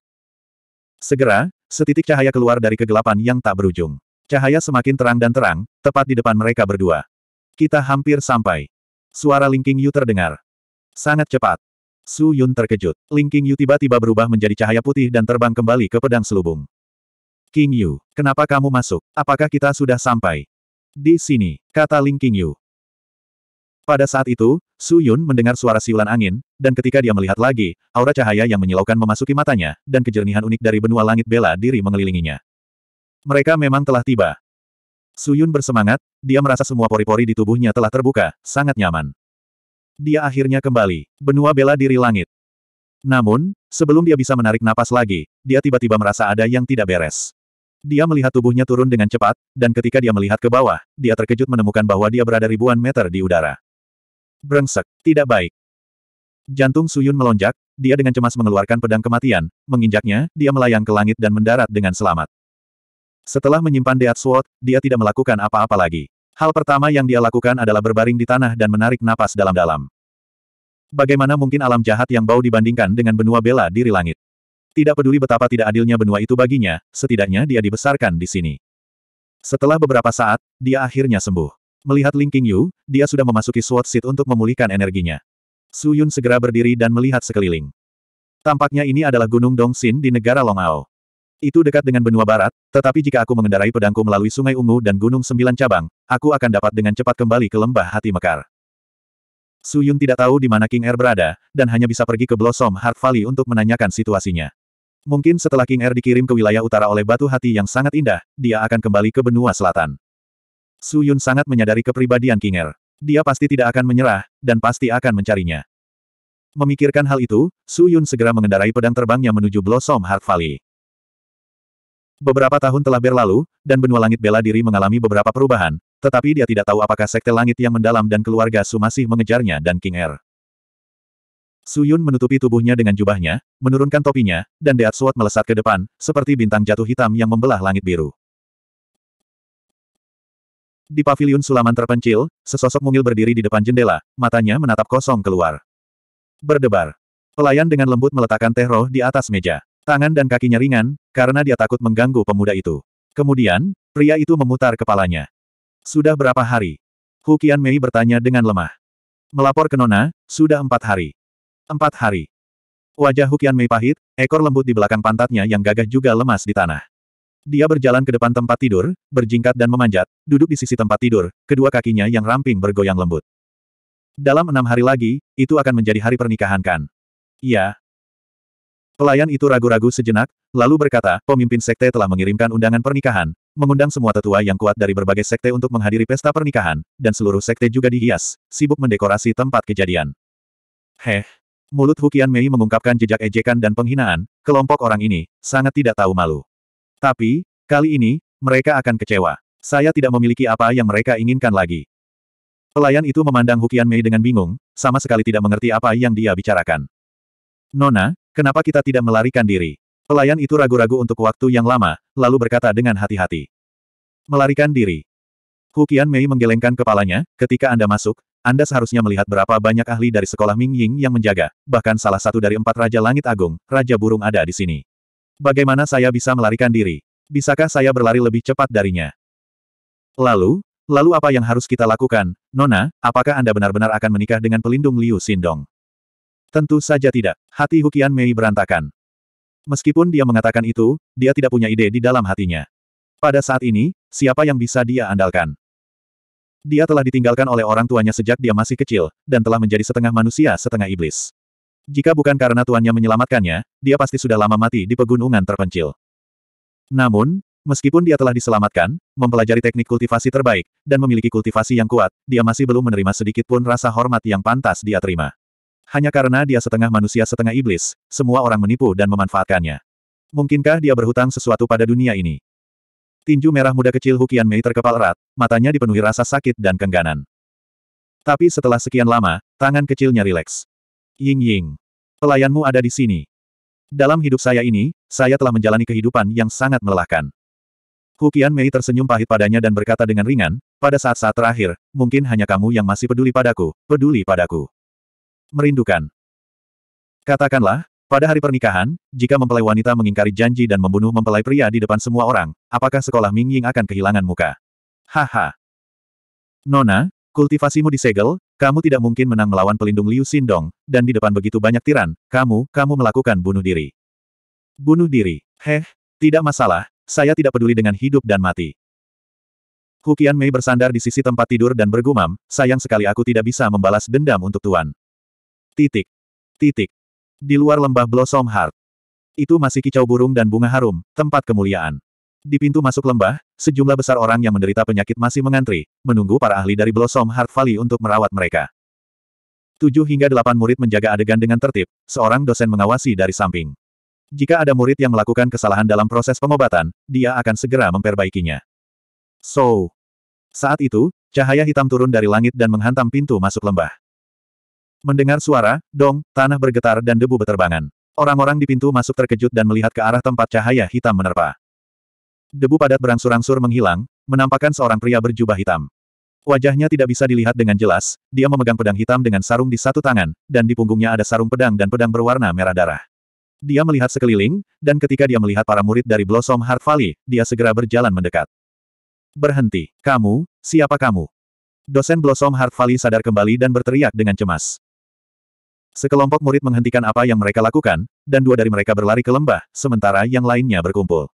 Segera, setitik cahaya keluar dari kegelapan yang tak berujung. Cahaya semakin terang dan terang, tepat di depan mereka berdua. Kita hampir sampai. Suara Lingking Yu terdengar. Sangat cepat. Su Yun terkejut. Lingking Yu tiba-tiba berubah menjadi cahaya putih dan terbang kembali ke pedang selubung. King Yu, kenapa kamu masuk? Apakah kita sudah sampai? Di sini, kata Lingking Yu. Pada saat itu, Su Yun mendengar suara siulan angin, dan ketika dia melihat lagi, aura cahaya yang menyilaukan memasuki matanya, dan kejernihan unik dari benua langit bela diri mengelilinginya. Mereka memang telah tiba. Suyun bersemangat, dia merasa semua pori-pori di tubuhnya telah terbuka, sangat nyaman. Dia akhirnya kembali, benua bela diri langit. Namun, sebelum dia bisa menarik napas lagi, dia tiba-tiba merasa ada yang tidak beres. Dia melihat tubuhnya turun dengan cepat, dan ketika dia melihat ke bawah, dia terkejut menemukan bahwa dia berada ribuan meter di udara. Brengsek, tidak baik. Jantung Suyun melonjak, dia dengan cemas mengeluarkan pedang kematian, menginjaknya, dia melayang ke langit dan mendarat dengan selamat. Setelah menyimpan Death Sword, dia tidak melakukan apa-apa lagi. Hal pertama yang dia lakukan adalah berbaring di tanah dan menarik napas dalam-dalam. Bagaimana mungkin alam jahat yang bau dibandingkan dengan benua bela diri langit? Tidak peduli betapa tidak adilnya benua itu baginya, setidaknya dia dibesarkan di sini. Setelah beberapa saat, dia akhirnya sembuh. Melihat Ling Qingyu, Yu, dia sudah memasuki Sword Seat untuk memulihkan energinya. Su Yun segera berdiri dan melihat sekeliling. Tampaknya ini adalah Gunung Dongxin di negara Longao. Itu dekat dengan benua barat, tetapi jika aku mengendarai pedangku melalui Sungai Ungu dan Gunung Sembilan Cabang, aku akan dapat dengan cepat kembali ke lembah hati mekar. Su Yun tidak tahu di mana King Er berada, dan hanya bisa pergi ke Blossom Heart Valley untuk menanyakan situasinya. Mungkin setelah King Er dikirim ke wilayah utara oleh batu hati yang sangat indah, dia akan kembali ke benua selatan. Su Yun sangat menyadari kepribadian King Er. Dia pasti tidak akan menyerah, dan pasti akan mencarinya. Memikirkan hal itu, Su Yun segera mengendarai pedang terbangnya menuju Blossom Heart Valley. Beberapa tahun telah berlalu, dan benua langit bela diri mengalami beberapa perubahan, tetapi dia tidak tahu apakah sekte langit yang mendalam dan keluarga Su masih mengejarnya dan King Er. Yun menutupi tubuhnya dengan jubahnya, menurunkan topinya, dan Deat Suot melesat ke depan, seperti bintang jatuh hitam yang membelah langit biru. Di pavilion sulaman terpencil, sesosok mungil berdiri di depan jendela, matanya menatap kosong keluar. Berdebar. Pelayan dengan lembut meletakkan teh roh di atas meja. Tangan dan kakinya ringan, karena dia takut mengganggu pemuda itu. Kemudian, pria itu memutar kepalanya. Sudah berapa hari? Hukian Mei bertanya dengan lemah. Melapor ke Nona, sudah empat hari. Empat hari. Wajah Hukian Mei pahit, ekor lembut di belakang pantatnya yang gagah juga lemas di tanah. Dia berjalan ke depan tempat tidur, berjingkat dan memanjat, duduk di sisi tempat tidur, kedua kakinya yang ramping bergoyang lembut. Dalam enam hari lagi, itu akan menjadi hari pernikahan kan? Iya, Pelayan itu ragu-ragu sejenak, lalu berkata, pemimpin sekte telah mengirimkan undangan pernikahan, mengundang semua tetua yang kuat dari berbagai sekte untuk menghadiri pesta pernikahan, dan seluruh sekte juga dihias, sibuk mendekorasi tempat kejadian. Heh. Mulut Hukian Mei mengungkapkan jejak ejekan dan penghinaan, kelompok orang ini, sangat tidak tahu malu. Tapi, kali ini, mereka akan kecewa. Saya tidak memiliki apa yang mereka inginkan lagi. Pelayan itu memandang Hukian Mei dengan bingung, sama sekali tidak mengerti apa yang dia bicarakan. Nona, kenapa kita tidak melarikan diri? Pelayan itu ragu-ragu untuk waktu yang lama, lalu berkata dengan hati-hati. Melarikan diri. Hukian Mei menggelengkan kepalanya, ketika Anda masuk, Anda seharusnya melihat berapa banyak ahli dari sekolah Ming Ying yang menjaga, bahkan salah satu dari empat Raja Langit Agung, Raja Burung ada di sini. Bagaimana saya bisa melarikan diri? Bisakah saya berlari lebih cepat darinya? Lalu, lalu apa yang harus kita lakukan, Nona, apakah Anda benar-benar akan menikah dengan pelindung Liu Sindong? Tentu saja tidak. Hati Hukian Mei berantakan. Meskipun dia mengatakan itu, dia tidak punya ide di dalam hatinya. Pada saat ini, siapa yang bisa dia andalkan? Dia telah ditinggalkan oleh orang tuanya sejak dia masih kecil, dan telah menjadi setengah manusia setengah iblis. Jika bukan karena tuannya menyelamatkannya, dia pasti sudah lama mati di pegunungan terpencil. Namun, meskipun dia telah diselamatkan, mempelajari teknik kultivasi terbaik, dan memiliki kultivasi yang kuat, dia masih belum menerima sedikit pun rasa hormat yang pantas dia terima. Hanya karena dia setengah manusia setengah iblis, semua orang menipu dan memanfaatkannya. Mungkinkah dia berhutang sesuatu pada dunia ini? Tinju merah muda kecil Hukian Mei terkepal erat, matanya dipenuhi rasa sakit dan kengganan. Tapi setelah sekian lama, tangan kecilnya rileks. Ying Ying. Pelayanmu ada di sini. Dalam hidup saya ini, saya telah menjalani kehidupan yang sangat melelahkan. Hukian Mei tersenyum pahit padanya dan berkata dengan ringan, pada saat-saat terakhir, mungkin hanya kamu yang masih peduli padaku, peduli padaku merindukan. Katakanlah, pada hari pernikahan, jika mempelai wanita mengingkari janji dan membunuh mempelai pria di depan semua orang, apakah sekolah Mingying akan kehilangan muka? Haha. Nona, kultivasimu disegel, kamu tidak mungkin menang melawan pelindung Liu Sindong, dan di depan begitu banyak tiran, kamu, kamu melakukan bunuh diri. Bunuh diri, heh, tidak masalah, saya tidak peduli dengan hidup dan mati. Hukian Mei bersandar di sisi tempat tidur dan bergumam, sayang sekali aku tidak bisa membalas dendam untuk Tuan. Titik. Titik. Di luar lembah Blossom Heart. Itu masih kicau burung dan bunga harum, tempat kemuliaan. Di pintu masuk lembah, sejumlah besar orang yang menderita penyakit masih mengantri, menunggu para ahli dari Blossom Heart Valley untuk merawat mereka. Tujuh hingga delapan murid menjaga adegan dengan tertib, seorang dosen mengawasi dari samping. Jika ada murid yang melakukan kesalahan dalam proses pengobatan, dia akan segera memperbaikinya. So. Saat itu, cahaya hitam turun dari langit dan menghantam pintu masuk lembah. Mendengar suara, dong, tanah bergetar dan debu beterbangan. Orang-orang di pintu masuk terkejut dan melihat ke arah tempat cahaya hitam menerpa. Debu padat berangsur-angsur menghilang, menampakkan seorang pria berjubah hitam. Wajahnya tidak bisa dilihat dengan jelas, dia memegang pedang hitam dengan sarung di satu tangan, dan di punggungnya ada sarung pedang dan pedang berwarna merah darah. Dia melihat sekeliling, dan ketika dia melihat para murid dari Blossom Heart Valley, dia segera berjalan mendekat. Berhenti. Kamu, siapa kamu? Dosen Blossom Heart Valley sadar kembali dan berteriak dengan cemas. Sekelompok murid menghentikan apa yang mereka lakukan, dan dua dari mereka berlari ke lembah, sementara yang lainnya berkumpul.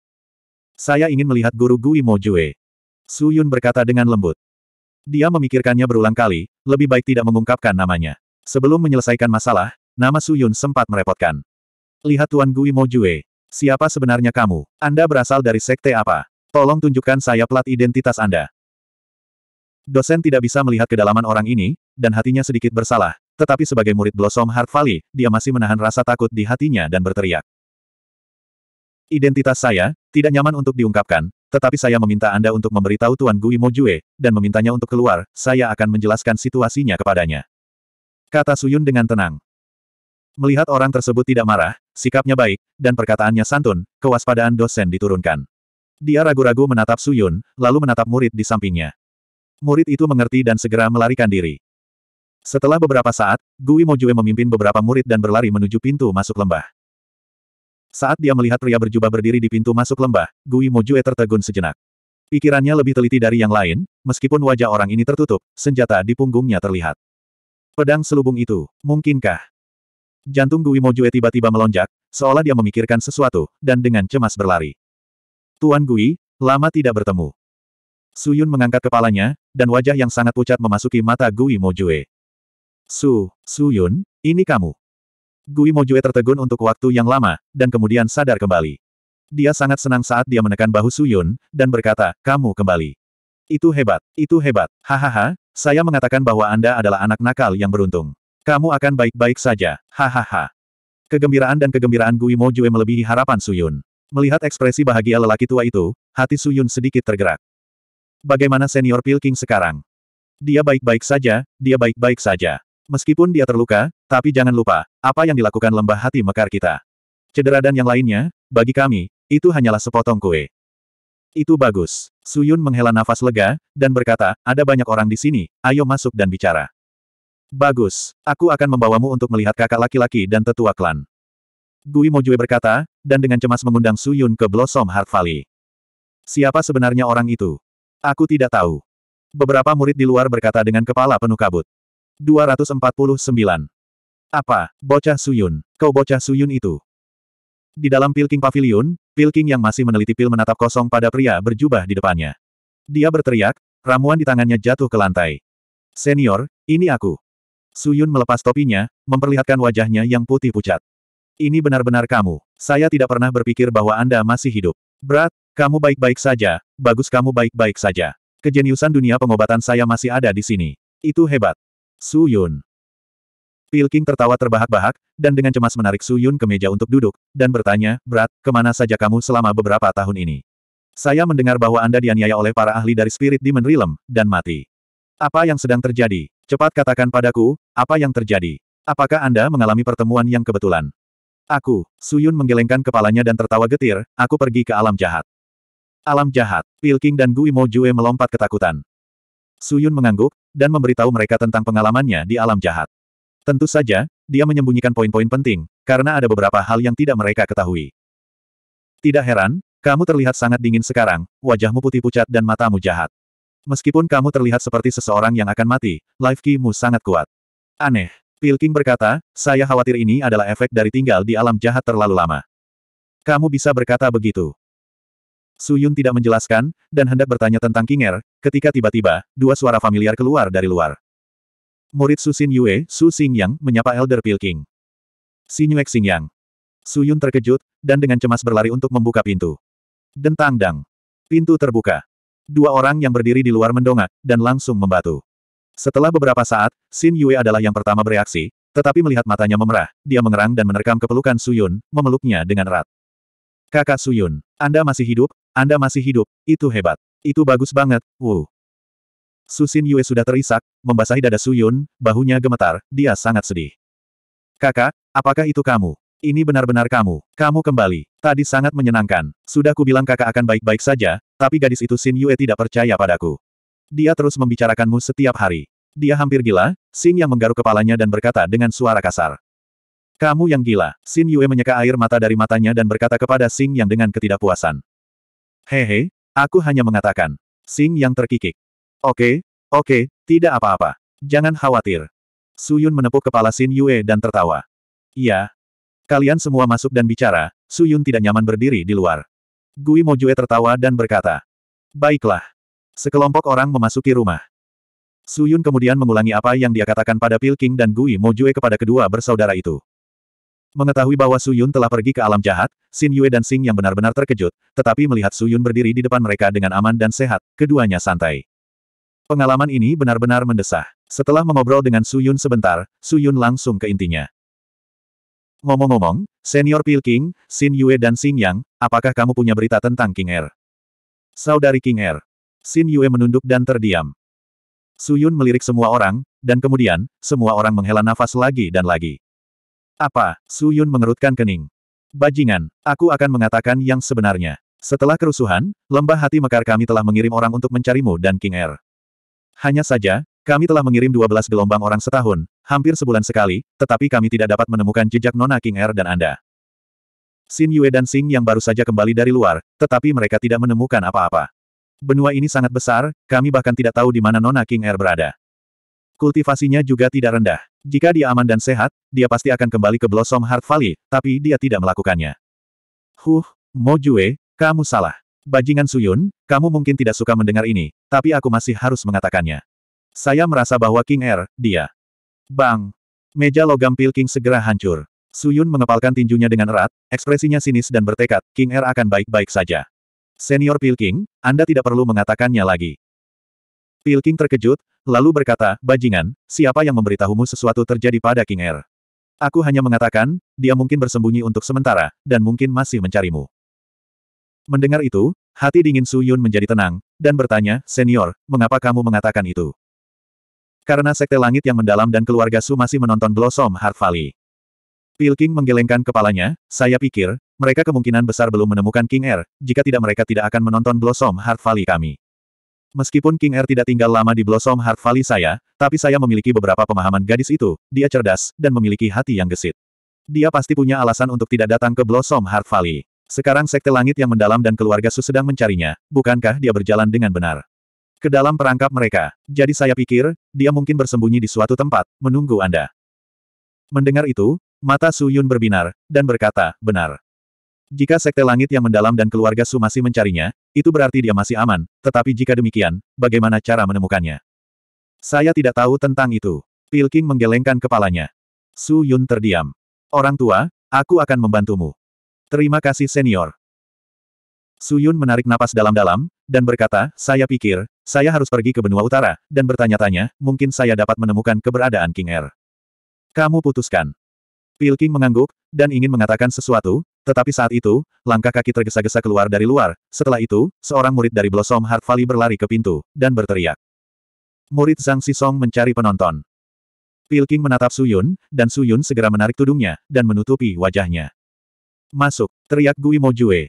Saya ingin melihat guru Gui Mo Jue. Su Yun berkata dengan lembut. Dia memikirkannya berulang kali, lebih baik tidak mengungkapkan namanya. Sebelum menyelesaikan masalah, nama Su Yun sempat merepotkan. Lihat Tuan Gui Mo Jue. Siapa sebenarnya kamu? Anda berasal dari sekte apa? Tolong tunjukkan saya plat identitas Anda. Dosen tidak bisa melihat kedalaman orang ini, dan hatinya sedikit bersalah, tetapi sebagai murid Blossom Heart Valley, dia masih menahan rasa takut di hatinya dan berteriak. Identitas saya, tidak nyaman untuk diungkapkan, tetapi saya meminta Anda untuk memberitahu Tuan Gui Mojue, dan memintanya untuk keluar, saya akan menjelaskan situasinya kepadanya. Kata Suyun dengan tenang. Melihat orang tersebut tidak marah, sikapnya baik, dan perkataannya santun, kewaspadaan dosen diturunkan. Dia ragu-ragu menatap Suyun, lalu menatap murid di sampingnya. Murid itu mengerti dan segera melarikan diri. Setelah beberapa saat, Gui Mojue memimpin beberapa murid dan berlari menuju pintu masuk lembah. Saat dia melihat pria berjubah berdiri di pintu masuk lembah, Gui Mojue tertegun sejenak. Pikirannya lebih teliti dari yang lain, meskipun wajah orang ini tertutup, senjata di punggungnya terlihat. Pedang selubung itu, mungkinkah? Jantung Gui Mojue tiba-tiba melonjak, seolah dia memikirkan sesuatu, dan dengan cemas berlari. Tuan Gui, lama tidak bertemu. Suyun mengangkat kepalanya, dan wajah yang sangat pucat memasuki mata Gui Mojue. Su, Su Yun, ini kamu. Gui Mojue tertegun untuk waktu yang lama, dan kemudian sadar kembali. Dia sangat senang saat dia menekan bahu Su Yun, dan berkata, kamu kembali. Itu hebat, itu hebat, hahaha, saya mengatakan bahwa Anda adalah anak nakal yang beruntung. Kamu akan baik-baik saja, hahaha. Kegembiraan dan kegembiraan Gui Mojue melebihi harapan Su Yun. Melihat ekspresi bahagia lelaki tua itu, hati Su Yun sedikit tergerak. Bagaimana senior Pilking sekarang? Dia baik-baik saja, dia baik-baik saja. Meskipun dia terluka, tapi jangan lupa, apa yang dilakukan lembah hati mekar kita. Cedera dan yang lainnya, bagi kami, itu hanyalah sepotong kue. Itu bagus. Suyun menghela nafas lega, dan berkata, ada banyak orang di sini, ayo masuk dan bicara. Bagus, aku akan membawamu untuk melihat kakak laki-laki dan tetua klan. Gui Mojue berkata, dan dengan cemas mengundang Suyun ke Blossom Heart Valley. Siapa sebenarnya orang itu? Aku tidak tahu. Beberapa murid di luar berkata dengan kepala penuh kabut. 249. Apa, bocah Suyun, kau bocah Suyun itu? Di dalam Pilking Pavilion, Pilking yang masih meneliti pil menatap kosong pada pria berjubah di depannya. Dia berteriak, ramuan di tangannya jatuh ke lantai. Senior, ini aku. Suyun melepas topinya, memperlihatkan wajahnya yang putih pucat. Ini benar-benar kamu. Saya tidak pernah berpikir bahwa Anda masih hidup. Berat, kamu baik-baik saja, bagus kamu baik-baik saja. Kejeniusan dunia pengobatan saya masih ada di sini. Itu hebat. Su Yun. Pilking tertawa terbahak-bahak, dan dengan cemas menarik Su Yun ke meja untuk duduk, dan bertanya, Brat, kemana saja kamu selama beberapa tahun ini? Saya mendengar bahwa Anda dianiaya oleh para ahli dari spirit Demon Realm, dan mati. Apa yang sedang terjadi? Cepat katakan padaku, apa yang terjadi? Apakah Anda mengalami pertemuan yang kebetulan? Aku, Su Yun menggelengkan kepalanya dan tertawa getir, aku pergi ke alam jahat. Alam jahat, Pilking dan Gui Mo Jue melompat ketakutan. Suyun mengangguk, dan memberitahu mereka tentang pengalamannya di alam jahat. Tentu saja, dia menyembunyikan poin-poin penting, karena ada beberapa hal yang tidak mereka ketahui. Tidak heran, kamu terlihat sangat dingin sekarang, wajahmu putih pucat dan matamu jahat. Meskipun kamu terlihat seperti seseorang yang akan mati, life key sangat kuat. Aneh. Pilking berkata, saya khawatir ini adalah efek dari tinggal di alam jahat terlalu lama. Kamu bisa berkata begitu. Su Yun tidak menjelaskan, dan hendak bertanya tentang Kinger, ketika tiba-tiba, dua suara familiar keluar dari luar. Murid Su Xin Yue, Su Xing Yang, menyapa Elder Pilking. Yue Xing Yang. Su Yun terkejut, dan dengan cemas berlari untuk membuka pintu. Dentang dang. Pintu terbuka. Dua orang yang berdiri di luar mendongak, dan langsung membatu. Setelah beberapa saat, Xin Yue adalah yang pertama bereaksi, tetapi melihat matanya memerah, dia mengerang dan menerkam kepelukan Su Yun, memeluknya dengan erat. Kakak Suyun, Anda masih hidup, Anda masih hidup, itu hebat. Itu bagus banget, wuh. Susin Yue sudah terisak, membasahi dada Suyun, bahunya gemetar, dia sangat sedih. Kakak, apakah itu kamu? Ini benar-benar kamu. Kamu kembali. Tadi sangat menyenangkan. Sudah kubilang kakak akan baik-baik saja, tapi gadis itu Sin Yue tidak percaya padaku. Dia terus membicarakanmu setiap hari. Dia hampir gila, Sing yang menggaruk kepalanya dan berkata dengan suara kasar. Kamu yang gila, Xin Yue menyeka air mata dari matanya dan berkata kepada Xing Yang dengan ketidakpuasan. Hehe, aku hanya mengatakan. Xing Yang terkikik. Oke, oke, tidak apa-apa. Jangan khawatir. Suyun menepuk kepala Xin Yue dan tertawa. Iya. Kalian semua masuk dan bicara, Suyun tidak nyaman berdiri di luar. Gui Mojue tertawa dan berkata. Baiklah. Sekelompok orang memasuki rumah. Suyun kemudian mengulangi apa yang dia katakan pada Pilking dan Gui Mojue kepada kedua bersaudara itu. Mengetahui bahwa Su Yun telah pergi ke alam jahat, Xin Yue dan Xing yang benar-benar terkejut, tetapi melihat Su Yun berdiri di depan mereka dengan aman dan sehat, keduanya santai. Pengalaman ini benar-benar mendesah. Setelah mengobrol dengan Su Yun sebentar, Su Yun langsung ke intinya. Ngomong-ngomong, senior Pil King, Xin Yue dan Xing Yang, apakah kamu punya berita tentang King Er? Saudari King Er. Xin Yue menunduk dan terdiam. Su Yun melirik semua orang, dan kemudian, semua orang menghela nafas lagi dan lagi. Apa? Su Yun mengerutkan kening. Bajingan, aku akan mengatakan yang sebenarnya. Setelah kerusuhan, lembah hati mekar kami telah mengirim orang untuk mencarimu dan King Er. Hanya saja, kami telah mengirim 12 gelombang orang setahun, hampir sebulan sekali, tetapi kami tidak dapat menemukan jejak Nona King Er dan Anda. Xin Yue dan Sing yang baru saja kembali dari luar, tetapi mereka tidak menemukan apa-apa. Benua ini sangat besar, kami bahkan tidak tahu di mana Nona King Er berada. Kultivasinya juga tidak rendah. Jika dia aman dan sehat, dia pasti akan kembali ke Blossom Heart Valley, tapi dia tidak melakukannya. Huh, Mojue, kamu salah. Bajingan Suyun, kamu mungkin tidak suka mendengar ini, tapi aku masih harus mengatakannya. Saya merasa bahwa King Air, dia. Bang! Meja logam pil King segera hancur. Suyun mengepalkan tinjunya dengan erat, ekspresinya sinis dan bertekad, King Air akan baik-baik saja. Senior Pil King, Anda tidak perlu mengatakannya lagi. Pil King terkejut, lalu berkata, Bajingan, siapa yang memberitahumu sesuatu terjadi pada King Air? Aku hanya mengatakan, dia mungkin bersembunyi untuk sementara, dan mungkin masih mencarimu. Mendengar itu, hati dingin Su Yun menjadi tenang, dan bertanya, Senior, mengapa kamu mengatakan itu? Karena Sekte Langit yang mendalam dan keluarga Su masih menonton Blossom Heart Valley. Pilking menggelengkan kepalanya, saya pikir, mereka kemungkinan besar belum menemukan King Air, jika tidak mereka tidak akan menonton Blossom Heart Valley kami. Meskipun King Er tidak tinggal lama di Blossom Heart Valley saya, tapi saya memiliki beberapa pemahaman gadis itu, dia cerdas, dan memiliki hati yang gesit. Dia pasti punya alasan untuk tidak datang ke Blossom Heart Valley. Sekarang Sekte Langit yang mendalam dan keluarga Su sedang mencarinya, bukankah dia berjalan dengan benar? Ke dalam perangkap mereka, jadi saya pikir, dia mungkin bersembunyi di suatu tempat, menunggu Anda. Mendengar itu, mata Su Yun berbinar, dan berkata, benar. Jika Sekte Langit yang mendalam dan keluarga Su masih mencarinya, itu berarti dia masih aman, tetapi jika demikian, bagaimana cara menemukannya? Saya tidak tahu tentang itu. Pilking menggelengkan kepalanya. Su Yun terdiam. Orang tua, aku akan membantumu. Terima kasih senior. Su Yun menarik napas dalam-dalam, dan berkata, saya pikir, saya harus pergi ke benua utara, dan bertanya-tanya, mungkin saya dapat menemukan keberadaan King Er. Kamu putuskan. Pilking mengangguk, dan ingin mengatakan sesuatu, tetapi saat itu, langkah kaki tergesa-gesa keluar dari luar, setelah itu, seorang murid dari Blossom Heart Valley berlari ke pintu, dan berteriak. Murid Zhang Sisong mencari penonton. Pilking menatap Suyun, dan Suyun segera menarik tudungnya, dan menutupi wajahnya. Masuk, teriak Gui Mojue.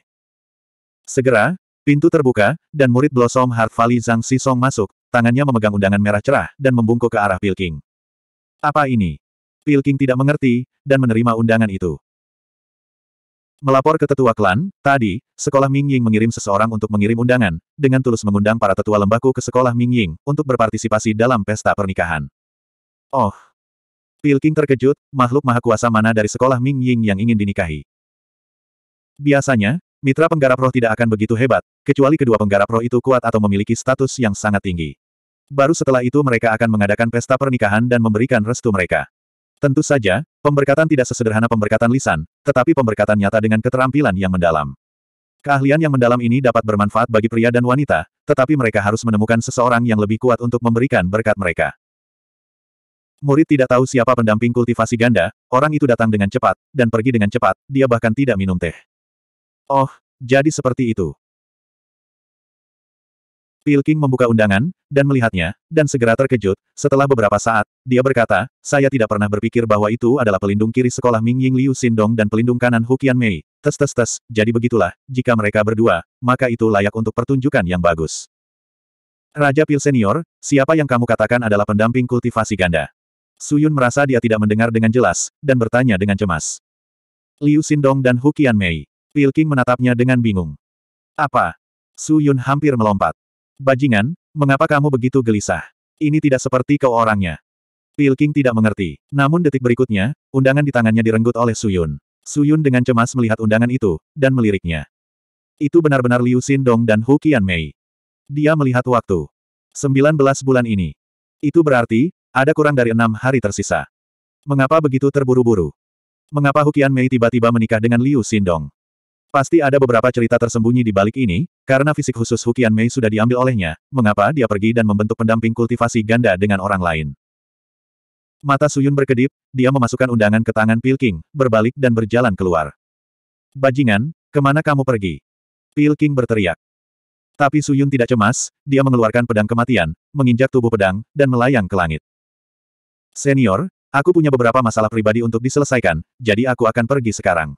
Segera, pintu terbuka, dan murid Blossom Heart Valley Zhang Sisong masuk, tangannya memegang undangan merah cerah, dan membungkuk ke arah Pilking. Apa ini? Pilking tidak mengerti, dan menerima undangan itu. Melapor ke tetua klan, tadi, sekolah Ming Ying mengirim seseorang untuk mengirim undangan, dengan tulus mengundang para tetua lembaku ke sekolah Ming Ying, untuk berpartisipasi dalam pesta pernikahan. Oh! Pilking terkejut, makhluk maha kuasa mana dari sekolah Ming Ying yang ingin dinikahi. Biasanya, mitra penggarap roh tidak akan begitu hebat, kecuali kedua penggarap roh itu kuat atau memiliki status yang sangat tinggi. Baru setelah itu mereka akan mengadakan pesta pernikahan dan memberikan restu mereka. Tentu saja, pemberkatan tidak sesederhana pemberkatan lisan, tetapi pemberkatan nyata dengan keterampilan yang mendalam. Keahlian yang mendalam ini dapat bermanfaat bagi pria dan wanita, tetapi mereka harus menemukan seseorang yang lebih kuat untuk memberikan berkat mereka. Murid tidak tahu siapa pendamping kultivasi ganda, orang itu datang dengan cepat, dan pergi dengan cepat, dia bahkan tidak minum teh. Oh, jadi seperti itu. Pil King membuka undangan, dan melihatnya, dan segera terkejut, setelah beberapa saat, dia berkata, saya tidak pernah berpikir bahwa itu adalah pelindung kiri sekolah Ming Ying Liu Sindong dan pelindung kanan Hukian Mei. Tes tes tes, jadi begitulah, jika mereka berdua, maka itu layak untuk pertunjukan yang bagus. Raja Pil Senior, siapa yang kamu katakan adalah pendamping kultivasi ganda? Suyun merasa dia tidak mendengar dengan jelas, dan bertanya dengan cemas. Liu Sindong dan Hukian Mei. Pil King menatapnya dengan bingung. Apa? Suyun hampir melompat. Bajingan, mengapa kamu begitu gelisah? Ini tidak seperti kau orangnya. Pilking tidak mengerti. Namun detik berikutnya, undangan di tangannya direnggut oleh Suyun. Suyun dengan cemas melihat undangan itu, dan meliriknya. Itu benar-benar Liu Xindong dan Hu Mei. Dia melihat waktu. 19 bulan ini. Itu berarti, ada kurang dari enam hari tersisa. Mengapa begitu terburu-buru? Mengapa Hu Mei tiba-tiba menikah dengan Liu Xindong? Pasti ada beberapa cerita tersembunyi di balik ini, karena fisik khusus Hukian Mei sudah diambil olehnya, mengapa dia pergi dan membentuk pendamping kultivasi ganda dengan orang lain. Mata Suyun berkedip, dia memasukkan undangan ke tangan Pilking, berbalik dan berjalan keluar. Bajingan, kemana kamu pergi? Pilking berteriak. Tapi Suyun tidak cemas, dia mengeluarkan pedang kematian, menginjak tubuh pedang, dan melayang ke langit. Senior, aku punya beberapa masalah pribadi untuk diselesaikan, jadi aku akan pergi sekarang.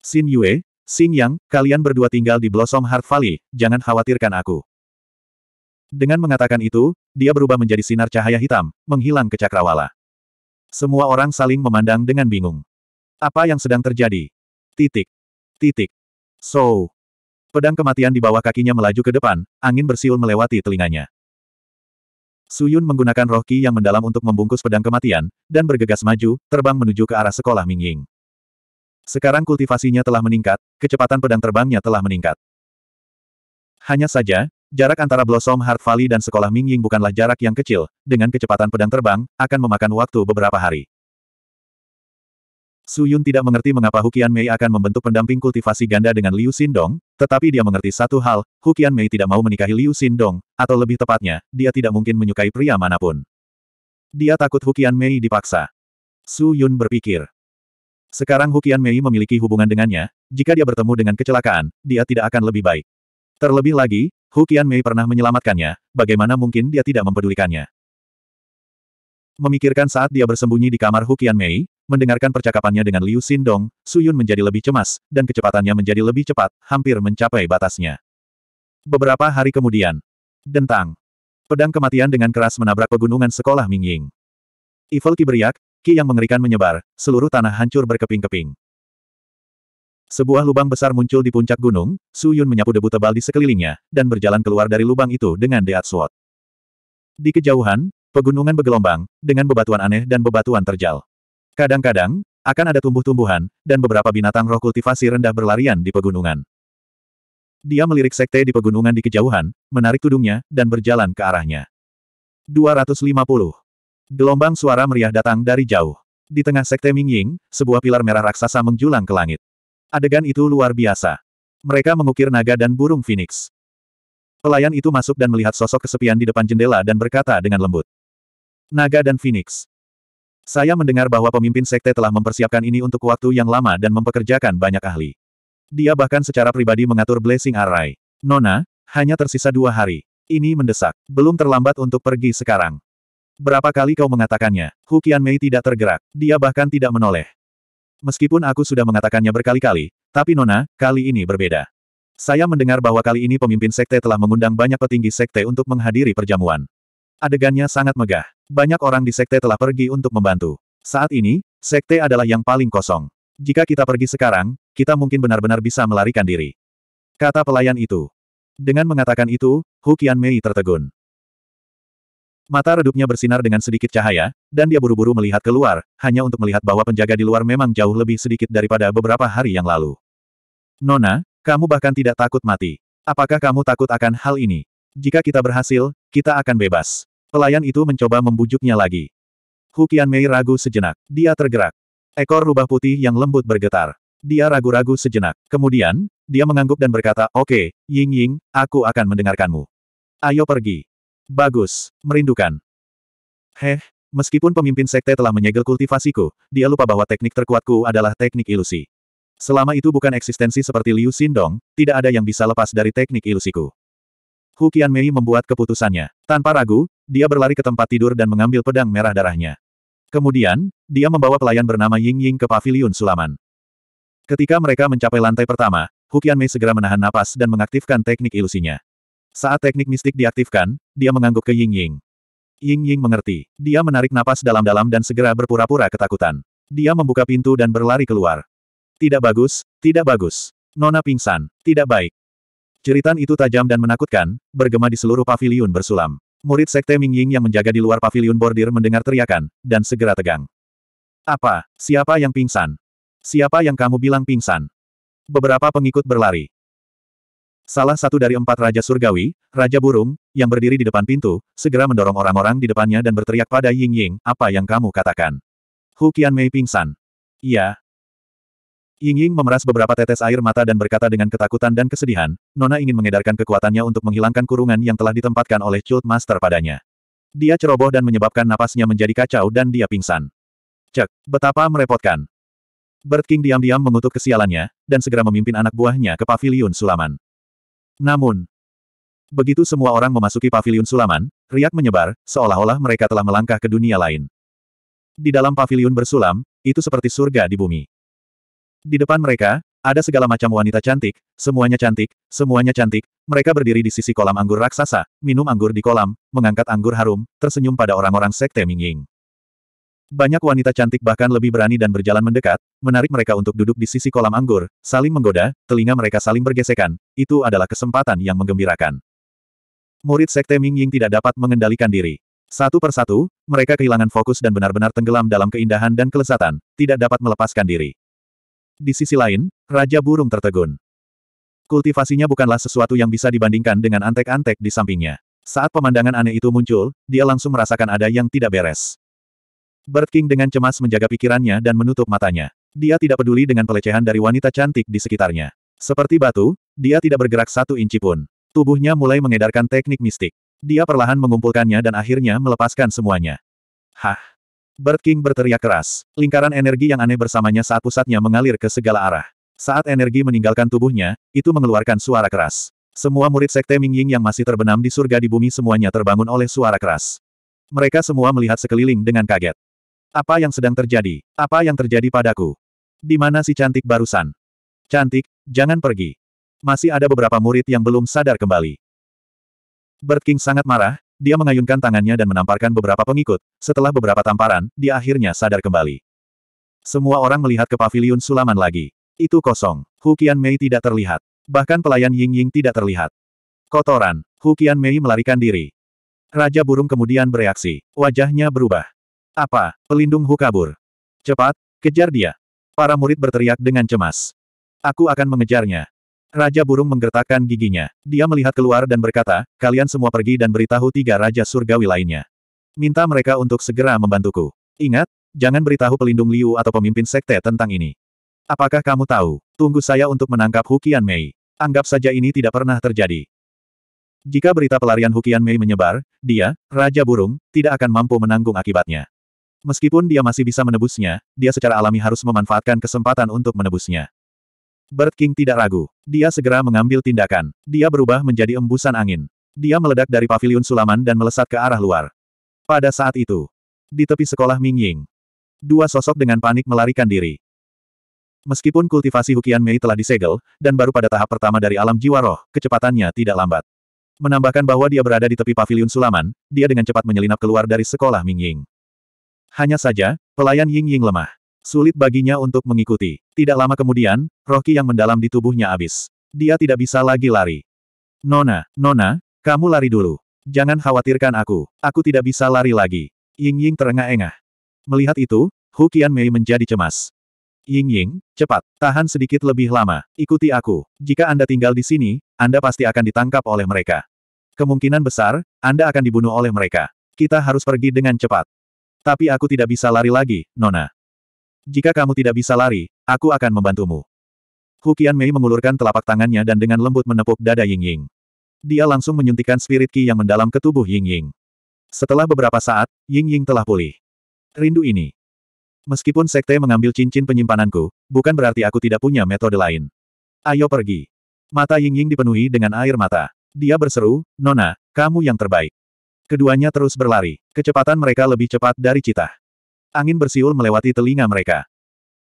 Xin Yue, Xing Yang, kalian berdua tinggal di Blossom Heart Valley, jangan khawatirkan aku. Dengan mengatakan itu, dia berubah menjadi sinar cahaya hitam, menghilang ke cakrawala. Semua orang saling memandang dengan bingung. Apa yang sedang terjadi? Titik. Titik. So. Pedang kematian di bawah kakinya melaju ke depan, angin bersiul melewati telinganya. Suyun menggunakan roh ki yang mendalam untuk membungkus pedang kematian, dan bergegas maju, terbang menuju ke arah sekolah Mingying. Sekarang kultivasinya telah meningkat, kecepatan pedang terbangnya telah meningkat. Hanya saja, jarak antara Blossom Heart Valley dan sekolah Mingying bukanlah jarak yang kecil, dengan kecepatan pedang terbang, akan memakan waktu beberapa hari. Su Yun tidak mengerti mengapa Hukian Mei akan membentuk pendamping kultivasi ganda dengan Liu Xindong, tetapi dia mengerti satu hal, Hukian Mei tidak mau menikahi Liu Xindong, atau lebih tepatnya, dia tidak mungkin menyukai pria manapun. Dia takut Hukian Mei dipaksa. Su Yun berpikir. Sekarang Hukian Mei memiliki hubungan dengannya, jika dia bertemu dengan kecelakaan, dia tidak akan lebih baik. Terlebih lagi, Hukian Mei pernah menyelamatkannya, bagaimana mungkin dia tidak mempedulikannya. Memikirkan saat dia bersembunyi di kamar Hukian Mei, mendengarkan percakapannya dengan Liu Xindong, Suyun menjadi lebih cemas, dan kecepatannya menjadi lebih cepat, hampir mencapai batasnya. Beberapa hari kemudian. Dentang. Pedang kematian dengan keras menabrak pegunungan sekolah Mingying. Evil beriak, Ki yang mengerikan menyebar, seluruh tanah hancur berkeping-keping. Sebuah lubang besar muncul di puncak gunung, Su Yun menyapu debu tebal di sekelilingnya, dan berjalan keluar dari lubang itu dengan Deat Suot. Di kejauhan, pegunungan bergelombang, dengan bebatuan aneh dan bebatuan terjal. Kadang-kadang, akan ada tumbuh-tumbuhan, dan beberapa binatang roh kultivasi rendah berlarian di pegunungan. Dia melirik sekte di pegunungan di kejauhan, menarik tudungnya, dan berjalan ke arahnya. 250 Gelombang suara meriah datang dari jauh. Di tengah sekte Ming Ying, sebuah pilar merah raksasa menjulang ke langit. Adegan itu luar biasa. Mereka mengukir naga dan burung phoenix. Pelayan itu masuk dan melihat sosok kesepian di depan jendela dan berkata dengan lembut. Naga dan Phoenix. Saya mendengar bahwa pemimpin sekte telah mempersiapkan ini untuk waktu yang lama dan mempekerjakan banyak ahli. Dia bahkan secara pribadi mengatur Blessing Array. Nona, hanya tersisa dua hari. Ini mendesak. Belum terlambat untuk pergi sekarang. Berapa kali kau mengatakannya, Hu Mei tidak tergerak, dia bahkan tidak menoleh. Meskipun aku sudah mengatakannya berkali-kali, tapi Nona, kali ini berbeda. Saya mendengar bahwa kali ini pemimpin sekte telah mengundang banyak petinggi sekte untuk menghadiri perjamuan. Adegannya sangat megah. Banyak orang di sekte telah pergi untuk membantu. Saat ini, sekte adalah yang paling kosong. Jika kita pergi sekarang, kita mungkin benar-benar bisa melarikan diri. Kata pelayan itu. Dengan mengatakan itu, Hu Mei tertegun. Mata redupnya bersinar dengan sedikit cahaya, dan dia buru-buru melihat keluar, hanya untuk melihat bahwa penjaga di luar memang jauh lebih sedikit daripada beberapa hari yang lalu. Nona, kamu bahkan tidak takut mati. Apakah kamu takut akan hal ini? Jika kita berhasil, kita akan bebas. Pelayan itu mencoba membujuknya lagi. Hukian Mei ragu sejenak. Dia tergerak. Ekor rubah putih yang lembut bergetar. Dia ragu-ragu sejenak. Kemudian, dia mengangguk dan berkata, Oke, okay, Ying Ying, aku akan mendengarkanmu. Ayo pergi. Bagus. Merindukan. Heh, meskipun pemimpin sekte telah menyegel kultivasiku, dia lupa bahwa teknik terkuatku adalah teknik ilusi. Selama itu bukan eksistensi seperti Liu Xindong, tidak ada yang bisa lepas dari teknik ilusiku. Hu Qianmei membuat keputusannya. Tanpa ragu, dia berlari ke tempat tidur dan mengambil pedang merah darahnya. Kemudian, dia membawa pelayan bernama Ying Ying ke paviliun sulaman. Ketika mereka mencapai lantai pertama, Hu Qianmei segera menahan napas dan mengaktifkan teknik ilusinya. Saat teknik mistik diaktifkan, dia mengangguk ke Ying Ying. Ying Ying mengerti. Dia menarik napas dalam-dalam dan segera berpura-pura ketakutan. Dia membuka pintu dan berlari keluar. Tidak bagus, tidak bagus. Nona pingsan, tidak baik. Jeritan itu tajam dan menakutkan, bergema di seluruh paviliun bersulam. Murid sekte Ming Ying yang menjaga di luar paviliun bordir mendengar teriakan, dan segera tegang. Apa? Siapa yang pingsan? Siapa yang kamu bilang pingsan? Beberapa pengikut berlari. Salah satu dari empat Raja Surgawi, Raja Burung, yang berdiri di depan pintu, segera mendorong orang-orang di depannya dan berteriak pada Ying Ying, apa yang kamu katakan? Hu Qianmei pingsan. Iya. Ying Ying memeras beberapa tetes air mata dan berkata dengan ketakutan dan kesedihan, Nona ingin mengedarkan kekuatannya untuk menghilangkan kurungan yang telah ditempatkan oleh Chult Master padanya. Dia ceroboh dan menyebabkan napasnya menjadi kacau dan dia pingsan. Cek, betapa merepotkan. Bert King diam-diam mengutuk kesialannya, dan segera memimpin anak buahnya ke paviliun sulaman. Namun, begitu semua orang memasuki pavilion sulaman, riak menyebar, seolah-olah mereka telah melangkah ke dunia lain. Di dalam pavilion bersulam, itu seperti surga di bumi. Di depan mereka, ada segala macam wanita cantik, semuanya cantik, semuanya cantik, mereka berdiri di sisi kolam anggur raksasa, minum anggur di kolam, mengangkat anggur harum, tersenyum pada orang-orang sekte Mingying. Banyak wanita cantik bahkan lebih berani dan berjalan mendekat, menarik mereka untuk duduk di sisi kolam anggur, saling menggoda, telinga mereka saling bergesekan, itu adalah kesempatan yang menggembirakan. Murid Sekte Ming Ying tidak dapat mengendalikan diri. Satu persatu, mereka kehilangan fokus dan benar-benar tenggelam dalam keindahan dan kelezatan, tidak dapat melepaskan diri. Di sisi lain, Raja Burung tertegun. Kultivasinya bukanlah sesuatu yang bisa dibandingkan dengan antek-antek di sampingnya. Saat pemandangan aneh itu muncul, dia langsung merasakan ada yang tidak beres. Bert King dengan cemas menjaga pikirannya dan menutup matanya. Dia tidak peduli dengan pelecehan dari wanita cantik di sekitarnya. Seperti batu, dia tidak bergerak satu inci pun. Tubuhnya mulai mengedarkan teknik mistik. Dia perlahan mengumpulkannya dan akhirnya melepaskan semuanya. Hah! Bert King berteriak keras. Lingkaran energi yang aneh bersamanya saat pusatnya mengalir ke segala arah. Saat energi meninggalkan tubuhnya, itu mengeluarkan suara keras. Semua murid sekte Ming Ying yang masih terbenam di surga di bumi semuanya terbangun oleh suara keras. Mereka semua melihat sekeliling dengan kaget. Apa yang sedang terjadi? Apa yang terjadi padaku? Di mana si cantik barusan? Cantik, jangan pergi. Masih ada beberapa murid yang belum sadar kembali. Bird King sangat marah, dia mengayunkan tangannya dan menamparkan beberapa pengikut. Setelah beberapa tamparan, dia akhirnya sadar kembali. Semua orang melihat ke pavilion sulaman lagi. Itu kosong. Hu Qian Mei tidak terlihat. Bahkan pelayan Ying Ying tidak terlihat. Kotoran. Hu Qian Mei melarikan diri. Raja burung kemudian bereaksi. Wajahnya berubah. Apa? Pelindung Hu kabur. Cepat, kejar dia. Para murid berteriak dengan cemas. Aku akan mengejarnya. Raja burung menggertakkan giginya. Dia melihat keluar dan berkata, kalian semua pergi dan beritahu tiga raja surgawi lainnya. Minta mereka untuk segera membantuku. Ingat, jangan beritahu pelindung Liu atau pemimpin sekte tentang ini. Apakah kamu tahu? Tunggu saya untuk menangkap Hukian Mei. Anggap saja ini tidak pernah terjadi. Jika berita pelarian Hukian Mei menyebar, dia, Raja Burung, tidak akan mampu menanggung akibatnya. Meskipun dia masih bisa menebusnya, dia secara alami harus memanfaatkan kesempatan untuk menebusnya. Bird King tidak ragu. Dia segera mengambil tindakan. Dia berubah menjadi embusan angin. Dia meledak dari paviliun sulaman dan melesat ke arah luar. Pada saat itu, di tepi sekolah Mingying, dua sosok dengan panik melarikan diri. Meskipun kultivasi Hukian Mei telah disegel, dan baru pada tahap pertama dari alam jiwa roh, kecepatannya tidak lambat. Menambahkan bahwa dia berada di tepi paviliun sulaman, dia dengan cepat menyelinap keluar dari sekolah Mingying. Hanya saja, pelayan Ying Ying lemah. Sulit baginya untuk mengikuti. Tidak lama kemudian, roh yang mendalam di tubuhnya habis. Dia tidak bisa lagi lari. Nona, Nona, kamu lari dulu. Jangan khawatirkan aku. Aku tidak bisa lari lagi. Ying Ying terengah-engah. Melihat itu, Hu Qian Mei menjadi cemas. Ying Ying, cepat, tahan sedikit lebih lama, ikuti aku. Jika Anda tinggal di sini, Anda pasti akan ditangkap oleh mereka. Kemungkinan besar, Anda akan dibunuh oleh mereka. Kita harus pergi dengan cepat. Tapi aku tidak bisa lari lagi, Nona. Jika kamu tidak bisa lari, aku akan membantumu. Hukian Mei mengulurkan telapak tangannya dan dengan lembut menepuk dada Ying Ying. Dia langsung menyuntikkan spirit ki yang mendalam ke tubuh Ying Ying. Setelah beberapa saat, Ying Ying telah pulih. Rindu ini. Meskipun sekte mengambil cincin penyimpananku, bukan berarti aku tidak punya metode lain. Ayo pergi. Mata Ying Ying dipenuhi dengan air mata. Dia berseru, Nona, kamu yang terbaik. Keduanya terus berlari. Kecepatan mereka lebih cepat dari cita. Angin bersiul melewati telinga mereka.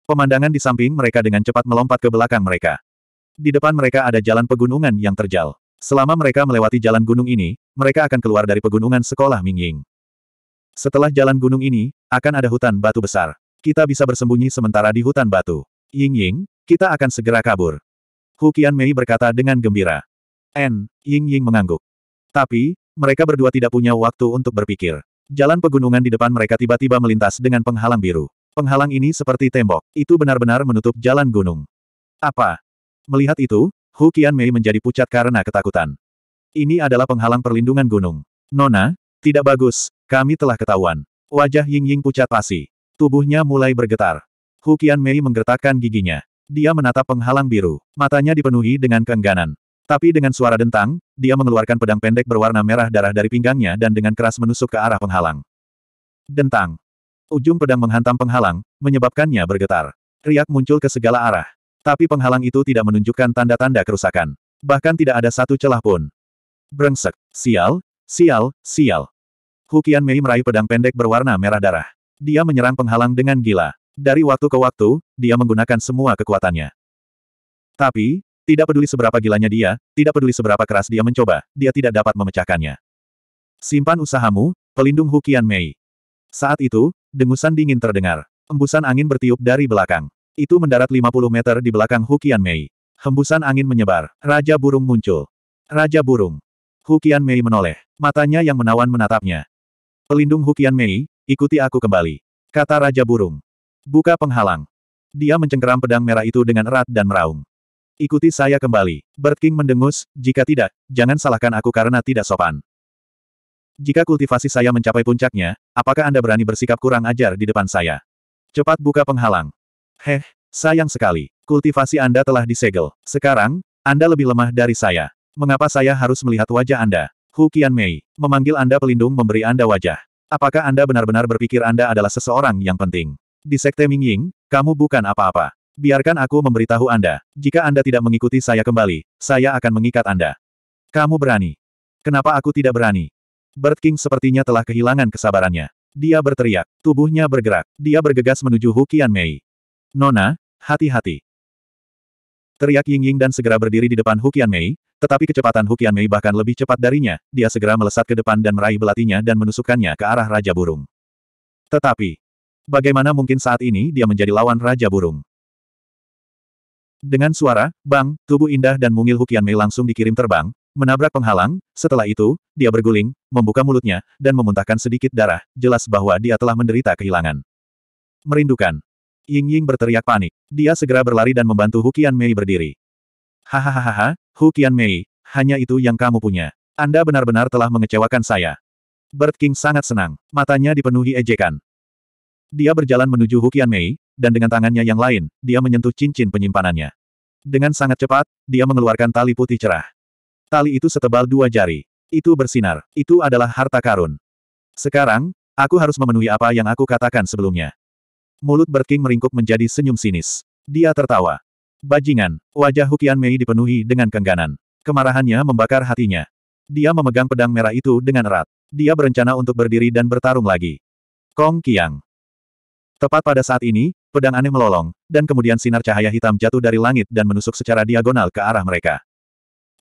Pemandangan di samping mereka dengan cepat melompat ke belakang mereka. Di depan mereka ada jalan pegunungan yang terjal. Selama mereka melewati jalan gunung ini, mereka akan keluar dari pegunungan sekolah Mingying. Setelah jalan gunung ini, akan ada hutan batu besar. Kita bisa bersembunyi sementara di hutan batu. Ying Ying, kita akan segera kabur. Hu Qian Mei berkata dengan gembira. N, Ying Ying mengangguk. Tapi, mereka berdua tidak punya waktu untuk berpikir. Jalan pegunungan di depan mereka tiba-tiba melintas dengan penghalang biru. Penghalang ini seperti tembok. Itu benar-benar menutup jalan gunung. Apa? Melihat itu, Hu Mei menjadi pucat karena ketakutan. Ini adalah penghalang perlindungan gunung. Nona, tidak bagus, kami telah ketahuan. Wajah Ying Ying pucat pasi. Tubuhnya mulai bergetar. Hu Mei menggertakkan giginya. Dia menatap penghalang biru. Matanya dipenuhi dengan keengganan. Tapi dengan suara dentang, dia mengeluarkan pedang pendek berwarna merah darah dari pinggangnya dan dengan keras menusuk ke arah penghalang. Dentang. Ujung pedang menghantam penghalang, menyebabkannya bergetar. Riak muncul ke segala arah. Tapi penghalang itu tidak menunjukkan tanda-tanda kerusakan. Bahkan tidak ada satu celah pun. Brengsek. Sial, sial, sial. Hukian Mei meraih pedang pendek berwarna merah darah. Dia menyerang penghalang dengan gila. Dari waktu ke waktu, dia menggunakan semua kekuatannya. Tapi, tidak peduli seberapa gilanya dia, tidak peduli seberapa keras dia mencoba, dia tidak dapat memecahkannya. Simpan usahamu, pelindung Hukian Mei. Saat itu, dengusan dingin terdengar. Embusan angin bertiup dari belakang. Itu mendarat 50 meter di belakang Hukian Mei. Hembusan angin menyebar. Raja burung muncul. Raja burung. Hukian Mei menoleh. Matanya yang menawan menatapnya. Pelindung Hukian Mei, ikuti aku kembali. Kata Raja Burung. Buka penghalang. Dia mencengkeram pedang merah itu dengan erat dan meraung. Ikuti saya kembali. Bird King mendengus, jika tidak, jangan salahkan aku karena tidak sopan. Jika kultivasi saya mencapai puncaknya, apakah Anda berani bersikap kurang ajar di depan saya? Cepat buka penghalang. Heh, sayang sekali. Kultivasi Anda telah disegel. Sekarang, Anda lebih lemah dari saya. Mengapa saya harus melihat wajah Anda? Hu Qian Mei, memanggil Anda pelindung memberi Anda wajah. Apakah Anda benar-benar berpikir Anda adalah seseorang yang penting? Di Sekte Mingying, kamu bukan apa-apa. Biarkan aku memberitahu Anda, jika Anda tidak mengikuti saya kembali, saya akan mengikat Anda. Kamu berani. Kenapa aku tidak berani? berting King sepertinya telah kehilangan kesabarannya. Dia berteriak, tubuhnya bergerak, dia bergegas menuju Hukian Mei. Nona, hati-hati. Teriak Ying Ying dan segera berdiri di depan Hukian Mei, tetapi kecepatan Hukian Mei bahkan lebih cepat darinya, dia segera melesat ke depan dan meraih belatinya dan menusukkannya ke arah Raja Burung. Tetapi, bagaimana mungkin saat ini dia menjadi lawan Raja Burung? Dengan suara, bang, tubuh indah dan mungil Hukian Mei langsung dikirim terbang, menabrak penghalang, setelah itu, dia berguling, membuka mulutnya, dan memuntahkan sedikit darah, jelas bahwa dia telah menderita kehilangan. Merindukan. Ying Ying berteriak panik. Dia segera berlari dan membantu Hukian Mei berdiri. Hahaha, Hukian Mei, hanya itu yang kamu punya. Anda benar-benar telah mengecewakan saya. Bert King sangat senang, matanya dipenuhi ejekan. Dia berjalan menuju Hukian Mei, dan dengan tangannya yang lain, dia menyentuh cincin penyimpanannya. Dengan sangat cepat, dia mengeluarkan tali putih cerah. Tali itu setebal dua jari. Itu bersinar. Itu adalah harta karun. Sekarang, aku harus memenuhi apa yang aku katakan sebelumnya. Mulut Berking meringkuk menjadi senyum sinis. Dia tertawa. Bajingan, wajah Hukian Mei dipenuhi dengan kengganan. Kemarahannya membakar hatinya. Dia memegang pedang merah itu dengan erat. Dia berencana untuk berdiri dan bertarung lagi. Kong Kiang. Tepat pada saat ini, pedang aneh melolong, dan kemudian sinar cahaya hitam jatuh dari langit dan menusuk secara diagonal ke arah mereka.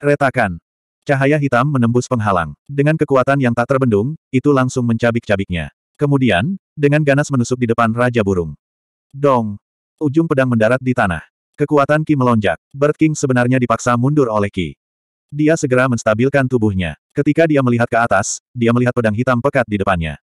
Retakan. Cahaya hitam menembus penghalang. Dengan kekuatan yang tak terbendung, itu langsung mencabik-cabiknya. Kemudian, dengan ganas menusuk di depan Raja Burung. Dong. Ujung pedang mendarat di tanah. Kekuatan Ki melonjak. Bird King sebenarnya dipaksa mundur oleh Ki. Dia segera menstabilkan tubuhnya. Ketika dia melihat ke atas, dia melihat pedang hitam pekat di depannya.